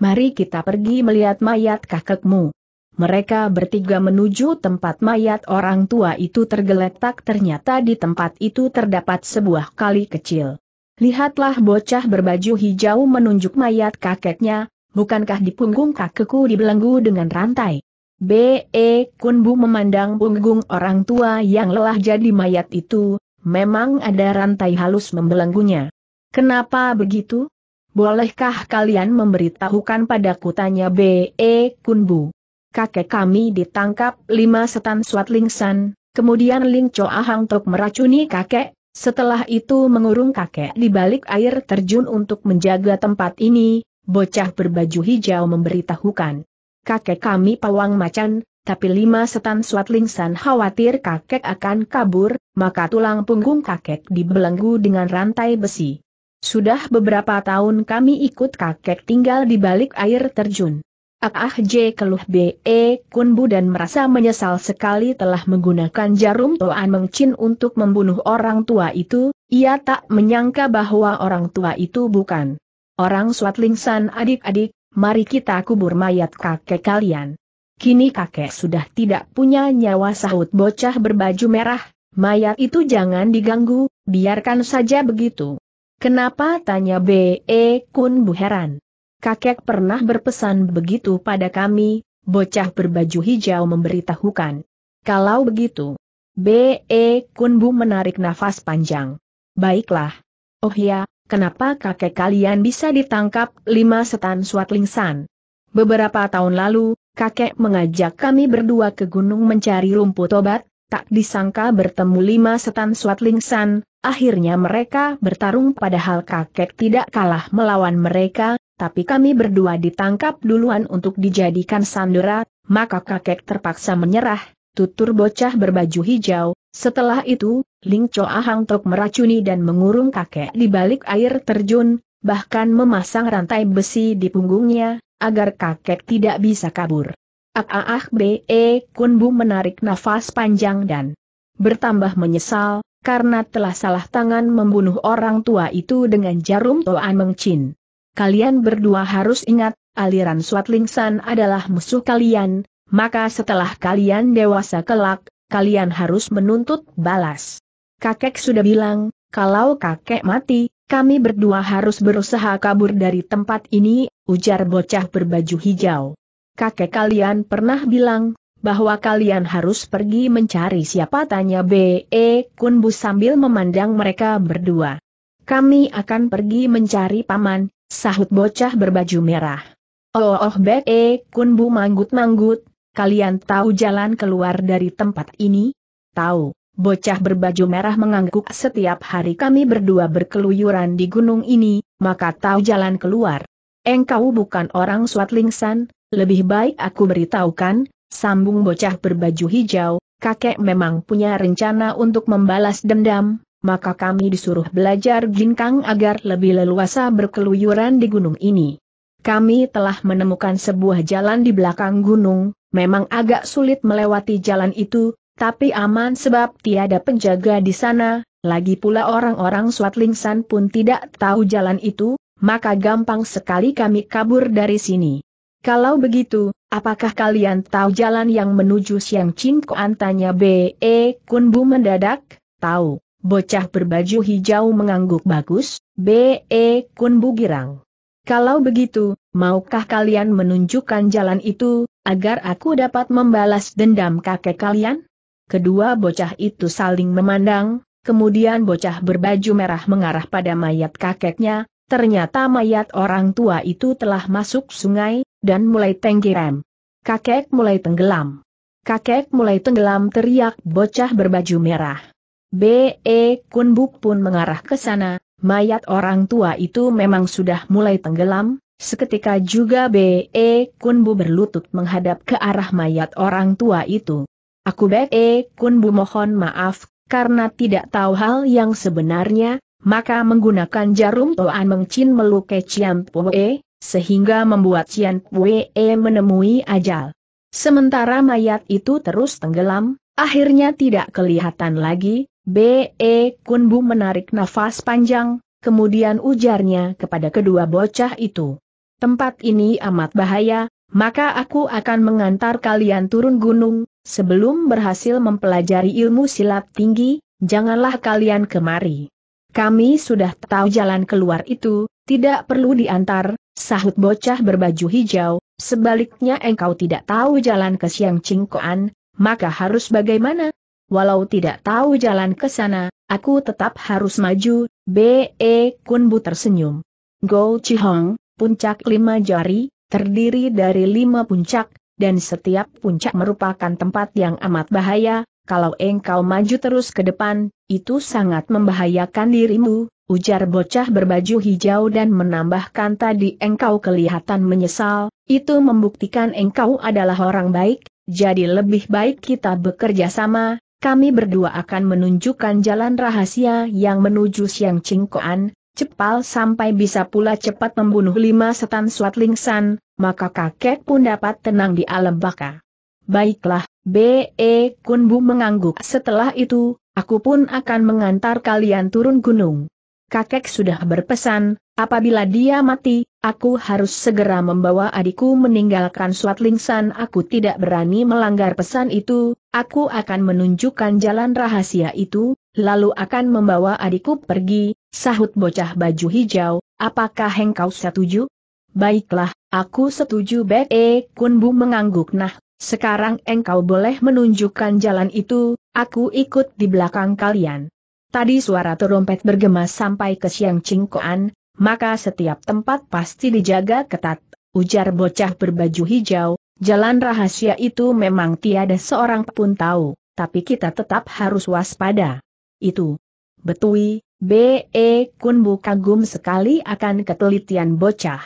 Mari kita pergi melihat mayat kakekmu. Mereka bertiga menuju tempat mayat orang tua itu tergeletak ternyata di tempat itu terdapat sebuah kali kecil. Lihatlah bocah berbaju hijau menunjuk mayat kakeknya, bukankah di punggung kakekku dibelenggu dengan rantai? B.E. Kunbu memandang punggung orang tua yang lelah jadi mayat itu, memang ada rantai halus membelenggunya. Kenapa begitu? Bolehkah kalian memberitahukan padaku tanya B.E. Kunbu? Kakek kami ditangkap lima setan suat lingsan, kemudian Ling Cho Ahang Tok meracuni kakek, setelah itu mengurung kakek di balik air terjun untuk menjaga tempat ini, bocah berbaju hijau memberitahukan. Kakek kami pawang macan, tapi lima setan suat lingsan khawatir kakek akan kabur, maka tulang punggung kakek dibelenggu dengan rantai besi. Sudah beberapa tahun kami ikut kakek tinggal di balik air terjun. Ah, ah J keluh B E Kunbu dan merasa menyesal sekali telah menggunakan jarum Toan Mengcin untuk membunuh orang tua itu, ia tak menyangka bahwa orang tua itu bukan Orang lingsan adik-adik, mari kita kubur mayat kakek kalian. Kini kakek sudah tidak punya nyawa sahut bocah berbaju merah, mayat itu jangan diganggu, biarkan saja begitu. Kenapa tanya B.E. Kun Bu heran. Kakek pernah berpesan begitu pada kami, bocah berbaju hijau memberitahukan. Kalau begitu, B.E. Kun Bu menarik nafas panjang. Baiklah. Oh ya, kenapa kakek kalian bisa ditangkap lima setan swatlingsan? Beberapa tahun lalu, kakek mengajak kami berdua ke gunung mencari rumput obat, tak disangka bertemu lima setan swatlingsan. akhirnya mereka bertarung padahal kakek tidak kalah melawan mereka, tapi kami berdua ditangkap duluan untuk dijadikan sandera, maka kakek terpaksa menyerah, tutur bocah berbaju hijau, setelah itu, Ling Choa Hang Tok meracuni dan mengurung kakek di balik air terjun, bahkan memasang rantai besi di punggungnya, agar kakek tidak bisa kabur. Ah, ah, ah be e, Kun Bu menarik nafas panjang dan bertambah menyesal, karena telah salah tangan membunuh orang tua itu dengan jarum Meng Chin. Kalian berdua harus ingat, aliran suatu Lingsan adalah musuh kalian, maka setelah kalian dewasa kelak, kalian harus menuntut balas. Kakek sudah bilang, kalau kakek mati, kami berdua harus berusaha kabur dari tempat ini, ujar bocah berbaju hijau. Kakek kalian pernah bilang, bahwa kalian harus pergi mencari siapa tanya B.E. Kunbu sambil memandang mereka berdua. Kami akan pergi mencari paman, sahut bocah berbaju merah. Oh oh B.E. Kunbu manggut-manggut, Kalian tahu jalan keluar dari tempat ini? Tahu, bocah berbaju merah mengangguk setiap hari kami berdua berkeluyuran di gunung ini, maka tahu jalan keluar. Engkau bukan orang Swatlingsan, lebih baik aku beritahukan, sambung bocah berbaju hijau, kakek memang punya rencana untuk membalas dendam, maka kami disuruh belajar ginkang agar lebih leluasa berkeluyuran di gunung ini. Kami telah menemukan sebuah jalan di belakang gunung, Memang agak sulit melewati jalan itu, tapi aman sebab tiada penjaga di sana, lagi pula orang-orang Swatlingsan pun tidak tahu jalan itu, maka gampang sekali kami kabur dari sini. Kalau begitu, apakah kalian tahu jalan yang menuju Siang Cingkoan? Antanya B.E. Kunbu mendadak, tahu. Bocah berbaju hijau mengangguk bagus, B.E. Kunbu girang. Kalau begitu, Maukah kalian menunjukkan jalan itu, agar aku dapat membalas dendam kakek kalian? Kedua bocah itu saling memandang, kemudian bocah berbaju merah mengarah pada mayat kakeknya, ternyata mayat orang tua itu telah masuk sungai, dan mulai tenggelam. Kakek mulai tenggelam. Kakek mulai tenggelam teriak bocah berbaju merah. B.E. Kunbuk pun mengarah ke sana, mayat orang tua itu memang sudah mulai tenggelam, Seketika juga B.E. Kunbu berlutut menghadap ke arah mayat orang tua itu. Aku B.E. Kunbu mohon maaf, karena tidak tahu hal yang sebenarnya, maka menggunakan jarum Toan Mengcin melukai Cian Pue, sehingga membuat Cian Pue menemui ajal. Sementara mayat itu terus tenggelam, akhirnya tidak kelihatan lagi, B.E. Kunbu menarik nafas panjang, kemudian ujarnya kepada kedua bocah itu tempat ini amat bahaya, maka aku akan mengantar kalian turun gunung, sebelum berhasil mempelajari ilmu silat tinggi, janganlah kalian kemari. Kami sudah tahu jalan keluar itu, tidak perlu diantar, sahut bocah berbaju hijau, sebaliknya engkau tidak tahu jalan ke Siang Cingkoan, maka harus bagaimana? Walau tidak tahu jalan ke sana, aku tetap harus maju, B.E. Kunbu tersenyum. Go Chihong, puncak lima jari, terdiri dari lima puncak, dan setiap puncak merupakan tempat yang amat bahaya, kalau engkau maju terus ke depan, itu sangat membahayakan dirimu, ujar bocah berbaju hijau dan menambahkan tadi engkau kelihatan menyesal, itu membuktikan engkau adalah orang baik, jadi lebih baik kita bekerja sama, kami berdua akan menunjukkan jalan rahasia yang menuju Siang Cingkoan, Cepal sampai bisa pula cepat membunuh lima setan Swatlingsan, maka kakek pun dapat tenang di alam baka. Baiklah, B.E. Kunbu mengangguk. Setelah itu, aku pun akan mengantar kalian turun gunung. Kakek sudah berpesan, apabila dia mati, aku harus segera membawa adikku meninggalkan Swatlingsan. Aku tidak berani melanggar pesan itu, aku akan menunjukkan jalan rahasia itu, lalu akan membawa adikku pergi, Sahut bocah baju hijau, apakah engkau setuju? Baiklah, aku setuju Be eh, Kunbu mengangguk nah, sekarang engkau boleh menunjukkan jalan itu, aku ikut di belakang kalian. Tadi suara terompet bergema sampai ke siang cingkoan, maka setiap tempat pasti dijaga ketat, ujar bocah berbaju hijau, jalan rahasia itu memang tiada seorang pun tahu, tapi kita tetap harus waspada. Itu. Betui, B.E. Kunbu kagum sekali akan ketelitian bocah.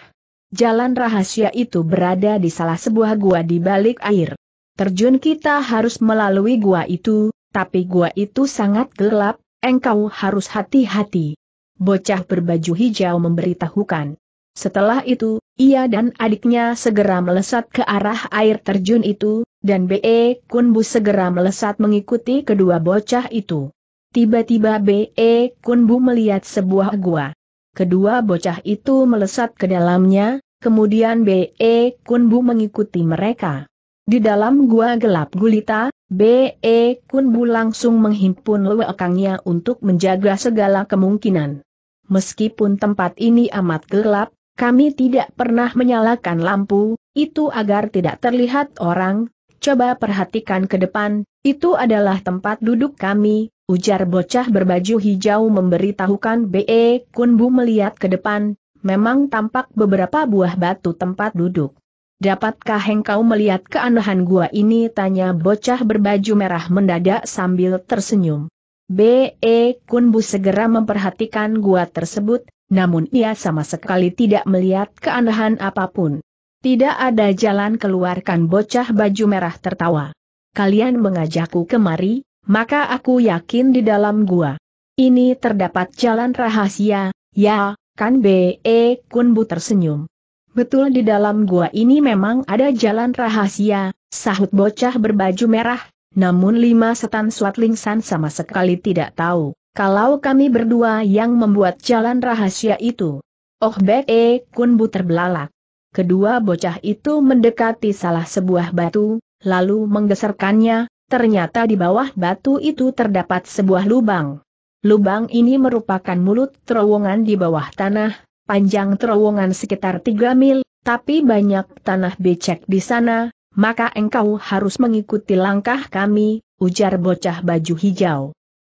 Jalan rahasia itu berada di salah sebuah gua di balik air. Terjun kita harus melalui gua itu, tapi gua itu sangat gelap, engkau harus hati-hati. Bocah berbaju hijau memberitahukan. Setelah itu, ia dan adiknya segera melesat ke arah air terjun itu, dan B.E. Kunbu segera melesat mengikuti kedua bocah itu. Tiba-tiba B.E. Kunbu melihat sebuah gua. Kedua bocah itu melesat ke dalamnya, kemudian B.E. Kunbu mengikuti mereka. Di dalam gua gelap gulita, B.E. Kunbu langsung menghimpun lewekangnya untuk menjaga segala kemungkinan. Meskipun tempat ini amat gelap, kami tidak pernah menyalakan lampu, itu agar tidak terlihat orang, coba perhatikan ke depan, itu adalah tempat duduk kami, ujar bocah berbaju hijau memberitahukan B.E. Kunbu melihat ke depan, memang tampak beberapa buah batu tempat duduk. Dapatkah engkau melihat keanehan gua ini? Tanya bocah berbaju merah mendadak sambil tersenyum. B.E. Kunbu segera memperhatikan gua tersebut, namun ia sama sekali tidak melihat keanehan apapun. Tidak ada jalan keluarkan bocah baju merah tertawa. Kalian mengajakku kemari, maka aku yakin di dalam gua. Ini terdapat jalan rahasia, ya, kan B.E. E, Kunbu tersenyum. Betul di dalam gua ini memang ada jalan rahasia, sahut bocah berbaju merah, namun lima setan swatlingsan sama sekali tidak tahu, kalau kami berdua yang membuat jalan rahasia itu. Oh Be e, Kunbu terbelalak kedua bocah itu mendekati salah sebuah batu, lalu menggeserkannya, ternyata di bawah batu itu terdapat sebuah lubang. Lubang ini merupakan mulut terowongan di bawah tanah, panjang terowongan sekitar 3 mil, tapi banyak tanah becek di sana, maka engkau harus mengikuti langkah kami, ujar bocah baju hijau.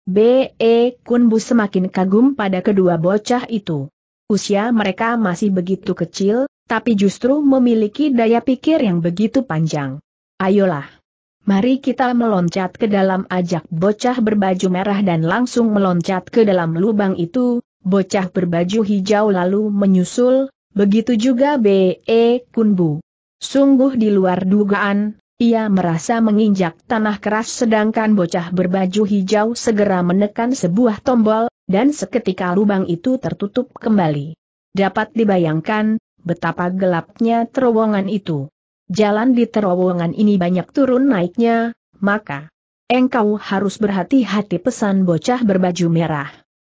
B.E. Kunbu semakin kagum pada kedua bocah itu. Usia mereka masih begitu kecil, tapi justru memiliki daya pikir yang begitu panjang. Ayolah. Mari kita meloncat ke dalam ajak bocah berbaju merah dan langsung meloncat ke dalam lubang itu, bocah berbaju hijau lalu menyusul, begitu juga B.E. Kunbu. Sungguh di luar dugaan, ia merasa menginjak tanah keras sedangkan bocah berbaju hijau segera menekan sebuah tombol, dan seketika lubang itu tertutup kembali. Dapat dibayangkan, betapa gelapnya terowongan itu. Jalan di terowongan ini banyak turun naiknya, maka engkau harus berhati-hati pesan bocah berbaju merah.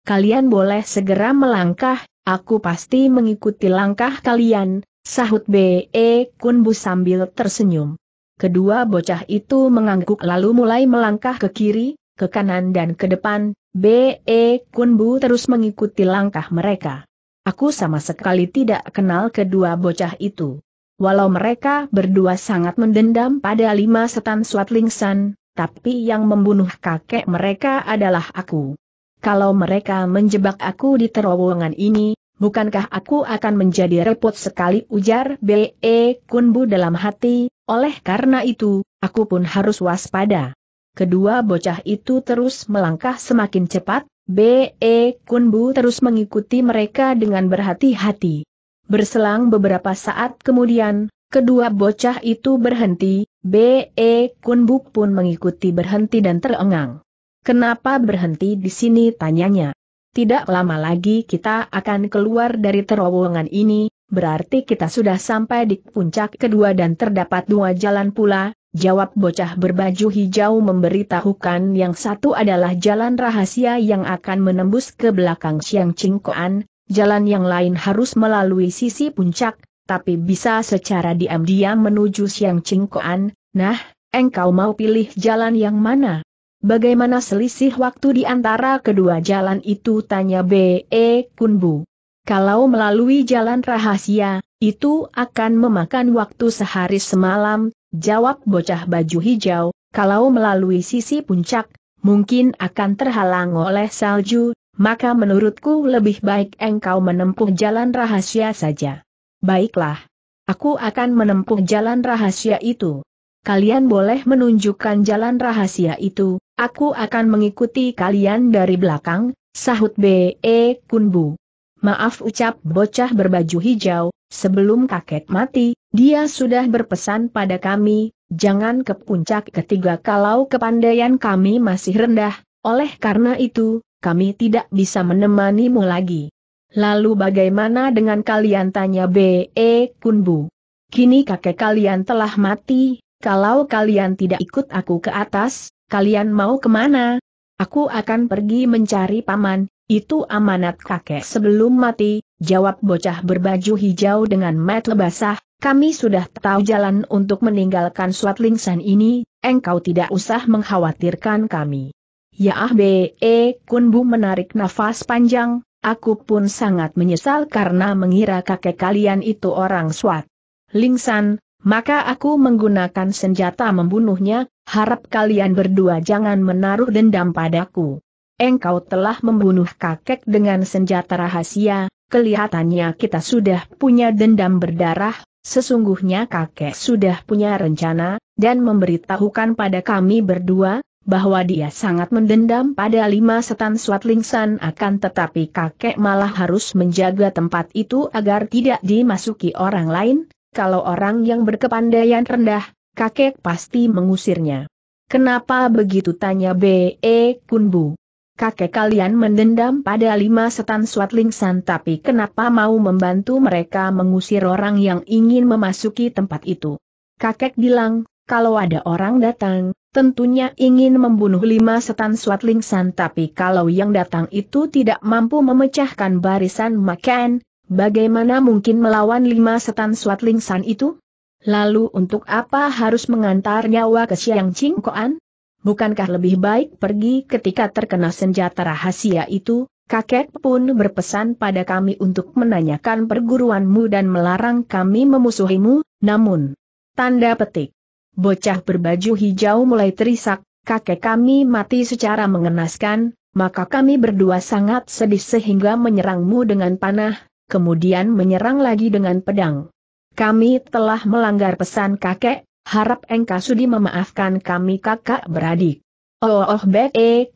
Kalian boleh segera melangkah, aku pasti mengikuti langkah kalian, sahut B.E. Kunbu sambil tersenyum. Kedua bocah itu mengangguk lalu mulai melangkah ke kiri, ke kanan dan ke depan, B.E. Kunbu terus mengikuti langkah mereka. Aku sama sekali tidak kenal kedua bocah itu. Walau mereka berdua sangat mendendam pada lima setan Swatlingsan, tapi yang membunuh kakek mereka adalah aku. Kalau mereka menjebak aku di terowongan ini, bukankah aku akan menjadi repot sekali ujar B.E. Kunbu dalam hati, oleh karena itu, aku pun harus waspada. Kedua bocah itu terus melangkah semakin cepat, B.E. Kunbu terus mengikuti mereka dengan berhati-hati. Berselang beberapa saat kemudian, kedua bocah itu berhenti, B.E. Kunbu pun mengikuti berhenti dan terengang. Kenapa berhenti di sini tanyanya? Tidak lama lagi kita akan keluar dari terowongan ini, berarti kita sudah sampai di puncak kedua dan terdapat dua jalan pula, Jawab bocah berbaju hijau memberitahukan yang satu adalah jalan rahasia yang akan menembus ke belakang Siang Cingkoan, jalan yang lain harus melalui sisi puncak, tapi bisa secara diam-diam menuju Siang Cingkoan, nah, engkau mau pilih jalan yang mana? Bagaimana selisih waktu di antara kedua jalan itu tanya B.E. Kunbu. Kalau melalui jalan rahasia, itu akan memakan waktu sehari semalam, jawab bocah baju hijau, kalau melalui sisi puncak, mungkin akan terhalang oleh salju, maka menurutku lebih baik engkau menempuh jalan rahasia saja. Baiklah. Aku akan menempuh jalan rahasia itu. Kalian boleh menunjukkan jalan rahasia itu, aku akan mengikuti kalian dari belakang, sahut B.E. Kunbu. Maaf ucap bocah berbaju hijau, Sebelum kakek mati, dia sudah berpesan pada kami, jangan ke puncak ketiga kalau kepandaian kami masih rendah, oleh karena itu, kami tidak bisa menemanimu lagi. Lalu bagaimana dengan kalian tanya B.E. Kunbu? Kini kakek kalian telah mati, kalau kalian tidak ikut aku ke atas, kalian mau kemana? Aku akan pergi mencari paman, itu amanat kakek sebelum mati, jawab bocah berbaju hijau dengan mata basah, kami sudah tahu jalan untuk meninggalkan suat lingsan ini, engkau tidak usah mengkhawatirkan kami. Ya ah be, e, kunbu menarik nafas panjang, aku pun sangat menyesal karena mengira kakek kalian itu orang suat. Lingsan, maka aku menggunakan senjata membunuhnya, harap kalian berdua jangan menaruh dendam padaku. Engkau telah membunuh kakek dengan senjata rahasia, kelihatannya kita sudah punya dendam berdarah, sesungguhnya kakek sudah punya rencana, dan memberitahukan pada kami berdua, bahwa dia sangat mendendam pada lima setan Swatlingsan. akan tetapi kakek malah harus menjaga tempat itu agar tidak dimasuki orang lain, kalau orang yang berkepandaian rendah, kakek pasti mengusirnya. Kenapa begitu tanya B.E. Kunbu? kakek kalian mendendam pada lima setan swatlingsan, tapi kenapa mau membantu mereka mengusir orang yang ingin memasuki tempat itu? Kakek bilang, kalau ada orang datang, tentunya ingin membunuh lima setan swatlingsan. tapi kalau yang datang itu tidak mampu memecahkan barisan makan, bagaimana mungkin melawan lima setan swatlingsan itu? Lalu untuk apa harus mengantar nyawa ke Siang Cingkoan? bukankah lebih baik pergi ketika terkena senjata rahasia itu? Kakek pun berpesan pada kami untuk menanyakan perguruanmu dan melarang kami memusuhimu, namun... Tanda petik. Bocah berbaju hijau mulai terisak, kakek kami mati secara mengenaskan, maka kami berdua sangat sedih sehingga menyerangmu dengan panah, kemudian menyerang lagi dengan pedang. Kami telah melanggar pesan kakek, Harap engkau sudi memaafkan kami kakak beradik. Oh oh Be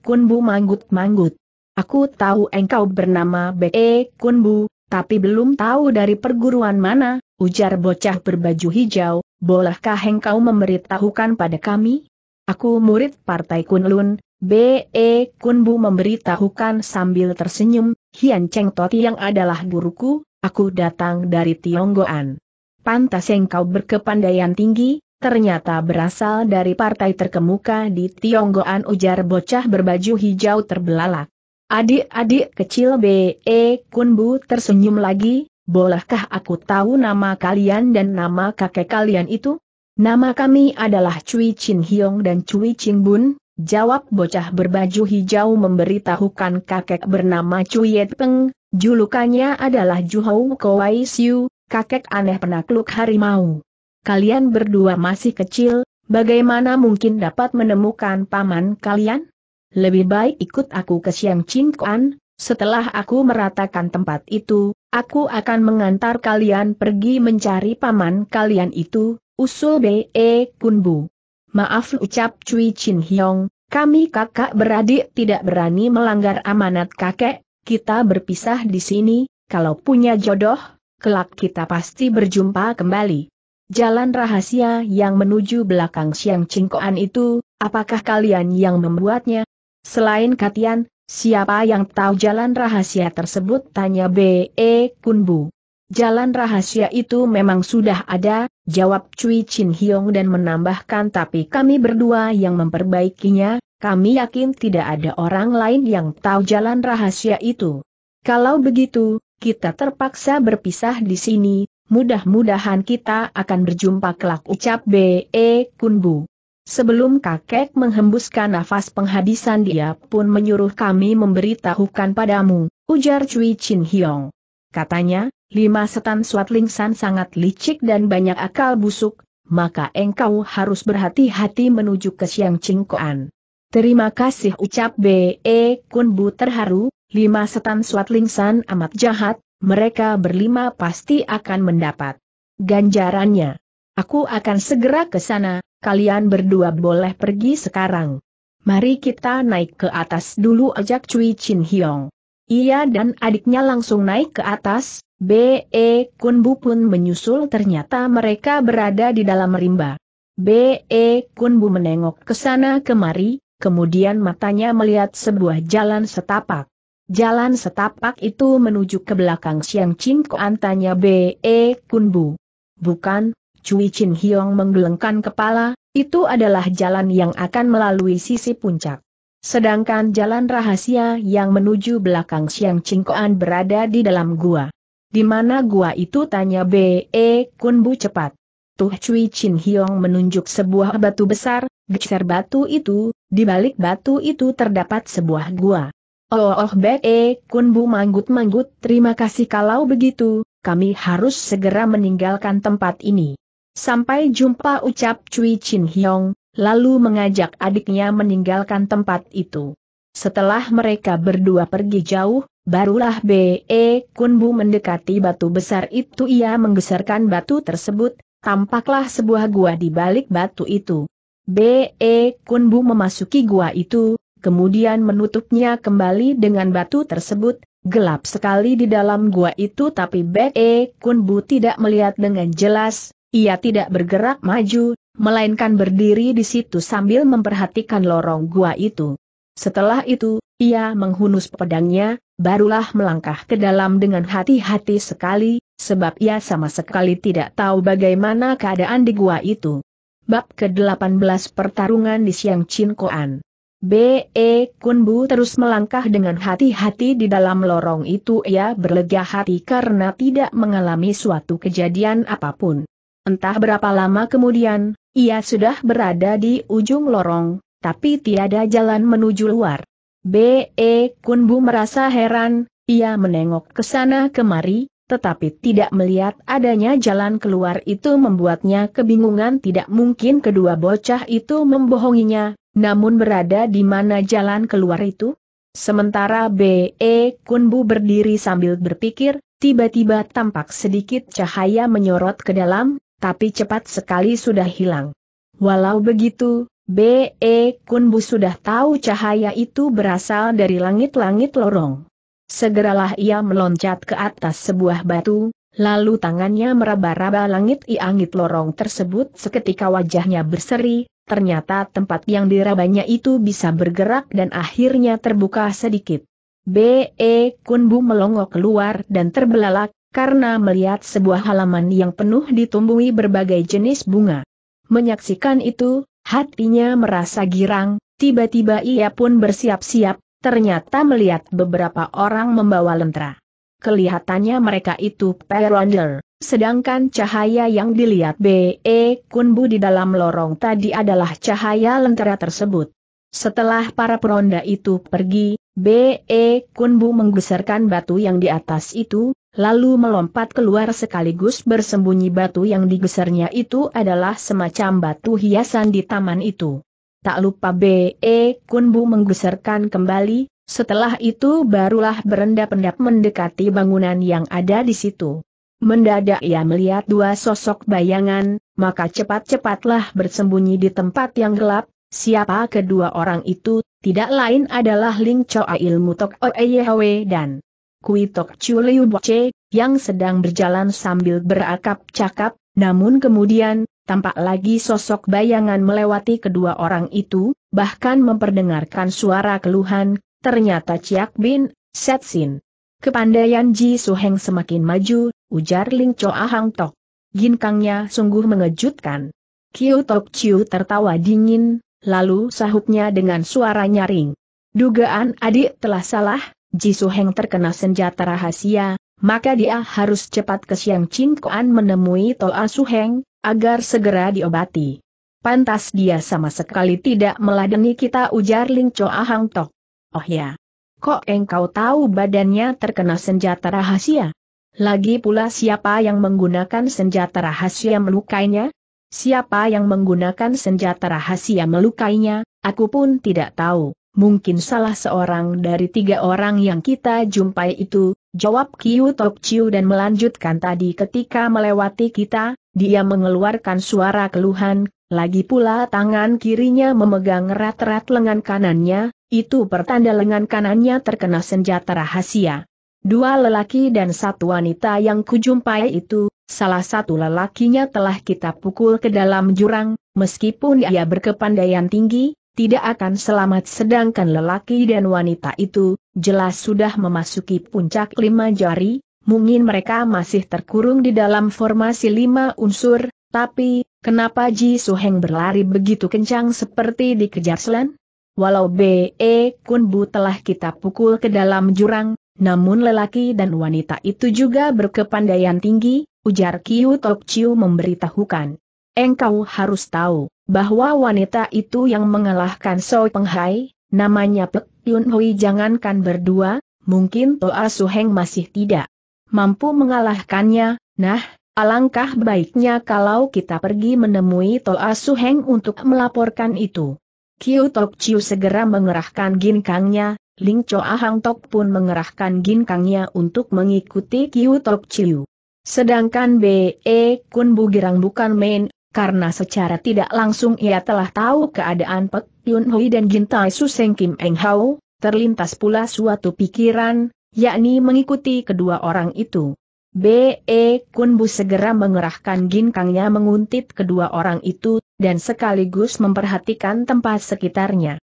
Kunbu manggut-manggut. Aku tahu engkau bernama BE Kunbu, tapi belum tahu dari perguruan mana, ujar bocah berbaju hijau, bolehkah engkau memberitahukan pada kami? Aku murid Partai Kunlun, B.E. Kunbu memberitahukan sambil tersenyum, Hian Cheng Toti yang adalah guruku, aku datang dari Tionggoan. Pantas engkau berkepandaian tinggi, ternyata berasal dari partai terkemuka di Tionggoan ujar bocah berbaju hijau terbelalak. Adik-adik kecil B.E. Kunbu tersenyum lagi, bolehkah aku tahu nama kalian dan nama kakek kalian itu? Nama kami adalah Cui Chin Hiong dan Cui Ching Bun, jawab bocah berbaju hijau memberitahukan kakek bernama Cui Yed Peng, julukannya adalah Juhou Kowai Siu, kakek aneh penakluk harimau kalian berdua masih kecil, bagaimana mungkin dapat menemukan paman kalian? Lebih baik ikut aku ke Ching Kuan, setelah aku meratakan tempat itu, aku akan mengantar kalian pergi mencari paman kalian itu, usul B.E. E Kunbu. Maaf ucap Cui Chin Hyong, kami kakak beradik tidak berani melanggar amanat kakek, kita berpisah di sini, kalau punya jodoh, kelak kita pasti berjumpa kembali. Jalan rahasia yang menuju belakang Siang Cingkoan itu, apakah kalian yang membuatnya? Selain Katian, siapa yang tahu jalan rahasia tersebut? Tanya B.E. Kunbu. Jalan rahasia itu memang sudah ada, jawab Cui Chin Hiong dan menambahkan tapi kami berdua yang memperbaikinya, kami yakin tidak ada orang lain yang tahu jalan rahasia itu. Kalau begitu, kita terpaksa berpisah di sini, Mudah-mudahan kita akan berjumpa kelak ucap B.E. Kunbu. Sebelum kakek menghembuskan nafas penghabisan dia pun menyuruh kami memberitahukan padamu, ujar Cui Chin Hiong. Katanya, lima setan suat lingsan sangat licik dan banyak akal busuk, maka engkau harus berhati-hati menuju ke Siang Cingkoan. Terima kasih ucap B.E. Kunbu terharu, lima setan suat lingsan amat jahat, mereka berlima pasti akan mendapat ganjarannya. Aku akan segera ke sana, kalian berdua boleh pergi sekarang. Mari kita naik ke atas dulu ajak Cui Chin Hiong. Ia dan adiknya langsung naik ke atas, B.E. Kun Bu pun menyusul ternyata mereka berada di dalam rimba. B.E. Kun Bu menengok ke sana kemari, kemudian matanya melihat sebuah jalan setapak. Jalan setapak itu menuju ke belakang Siang Chin Koan tanya B.E. E Kunbu. Bukan, Cui Chin Hiong menggelengkan kepala, itu adalah jalan yang akan melalui sisi puncak. Sedangkan jalan rahasia yang menuju belakang Siang Koan berada di dalam gua. Di mana gua itu tanya B.E. E Kunbu cepat. Tuh Cui Chin Hiong menunjuk sebuah batu besar, geser batu itu, di balik batu itu terdapat sebuah gua. Oh oh be eh, kunbu manggut-manggut terima kasih kalau begitu, kami harus segera meninggalkan tempat ini. Sampai jumpa ucap Cui Chin Hyong, lalu mengajak adiknya meninggalkan tempat itu. Setelah mereka berdua pergi jauh, barulah B.E. Kunbu mendekati batu besar itu ia menggeserkan batu tersebut, tampaklah sebuah gua di balik batu itu. B.E. Kunbu memasuki gua itu, kemudian menutupnya kembali dengan batu tersebut, gelap sekali di dalam gua itu tapi Bek E Bu tidak melihat dengan jelas, ia tidak bergerak maju, melainkan berdiri di situ sambil memperhatikan lorong gua itu. Setelah itu, ia menghunus pedangnya, barulah melangkah ke dalam dengan hati-hati sekali, sebab ia sama sekali tidak tahu bagaimana keadaan di gua itu. Bab ke-18 Pertarungan di Siang Chin Koan B.E. Kunbu terus melangkah dengan hati-hati di dalam lorong itu ia berlega hati karena tidak mengalami suatu kejadian apapun. Entah berapa lama kemudian, ia sudah berada di ujung lorong, tapi tiada jalan menuju luar. B.E. Kunbu merasa heran, ia menengok ke sana kemari, tetapi tidak melihat adanya jalan keluar itu membuatnya kebingungan tidak mungkin kedua bocah itu membohonginya, namun berada di mana jalan keluar itu? Sementara B.E. Kunbu berdiri sambil berpikir, tiba-tiba tampak sedikit cahaya menyorot ke dalam, tapi cepat sekali sudah hilang. Walau begitu, B.E. Kunbu sudah tahu cahaya itu berasal dari langit-langit lorong. Segeralah ia meloncat ke atas sebuah batu, lalu tangannya meraba-raba langit-langit lorong tersebut seketika wajahnya berseri, ternyata tempat yang dirabanya itu bisa bergerak dan akhirnya terbuka sedikit. B.E. Kunbu melongok keluar dan terbelalak, karena melihat sebuah halaman yang penuh ditumbuhi berbagai jenis bunga. Menyaksikan itu, hatinya merasa girang, tiba-tiba ia pun bersiap-siap, ternyata melihat beberapa orang membawa lentera. Kelihatannya mereka itu Peronder. Sedangkan cahaya yang dilihat B.E. Kunbu di dalam lorong tadi adalah cahaya lentera tersebut. Setelah para peronda itu pergi, B.E. Kunbu menggeserkan batu yang di atas itu, lalu melompat keluar sekaligus bersembunyi batu yang digesernya itu adalah semacam batu hiasan di taman itu. Tak lupa B.E. Kunbu menggeserkan kembali, setelah itu barulah berendap-endap mendekati bangunan yang ada di situ. Mendadak ia melihat dua sosok bayangan, maka cepat-cepatlah bersembunyi di tempat yang gelap, siapa kedua orang itu, tidak lain adalah Ling Chao ilmu Tok Oeyehwe dan Kui Tok Chu Liu Boce, yang sedang berjalan sambil berakap cakap, namun kemudian, tampak lagi sosok bayangan melewati kedua orang itu, bahkan memperdengarkan suara keluhan, ternyata Ciak Bin, Setsin. Kepandaian Ji Suheng semakin maju, ujar Ling Choa Hang Tok. Ginkangnya sungguh mengejutkan. Kiu Tok Chiu tertawa dingin, lalu sahutnya dengan suara nyaring. Dugaan adik telah salah, Su Heng terkena senjata rahasia, maka dia harus cepat ke Siang Koan menemui Tol Toa Heng, agar segera diobati. Pantas dia sama sekali tidak meladeni kita ujar Ling Choa Hang Tok. Oh ya, kok engkau tahu badannya terkena senjata rahasia? Lagi pula siapa yang menggunakan senjata rahasia melukainya? Siapa yang menggunakan senjata rahasia melukainya, aku pun tidak tahu. Mungkin salah seorang dari tiga orang yang kita jumpai itu, jawab Kiu Tok Chiu dan melanjutkan tadi ketika melewati kita, dia mengeluarkan suara keluhan, lagi pula tangan kirinya memegang erat-erat lengan kanannya, itu pertanda lengan kanannya terkena senjata rahasia. Dua lelaki dan satu wanita yang kujumpai itu, salah satu lelakinya telah kita pukul ke dalam jurang, meskipun ia berkepandaian tinggi, tidak akan selamat sedangkan lelaki dan wanita itu, jelas sudah memasuki puncak lima jari, mungkin mereka masih terkurung di dalam formasi lima unsur, tapi, kenapa Ji Suheng berlari begitu kencang seperti dikejar selan? Walau B.E. Kun Bu telah kita pukul ke dalam jurang, namun lelaki dan wanita itu juga berkepandaian tinggi, ujar Kiu Tok Chiu memberitahukan. Engkau harus tahu, bahwa wanita itu yang mengalahkan Soi Penghai, namanya Pek Yun Hui jangankan berdua, mungkin Toa Su Heng masih tidak mampu mengalahkannya, nah, alangkah baiknya kalau kita pergi menemui Toa Su Heng untuk melaporkan itu. Kiu Tok Chiu segera mengerahkan ginkangnya, Ling Choa Hang Tok pun mengerahkan ginkangnya untuk mengikuti Kiu Tok Chiu. Sedangkan B.E. Kun Girang bukan main, karena secara tidak langsung ia telah tahu keadaan Pek Yun Hui dan Gintai Suseng Kim Eng Hau. terlintas pula suatu pikiran, yakni mengikuti kedua orang itu. B.E. Kun Bu segera mengerahkan ginkangnya menguntit kedua orang itu, dan sekaligus memperhatikan tempat sekitarnya.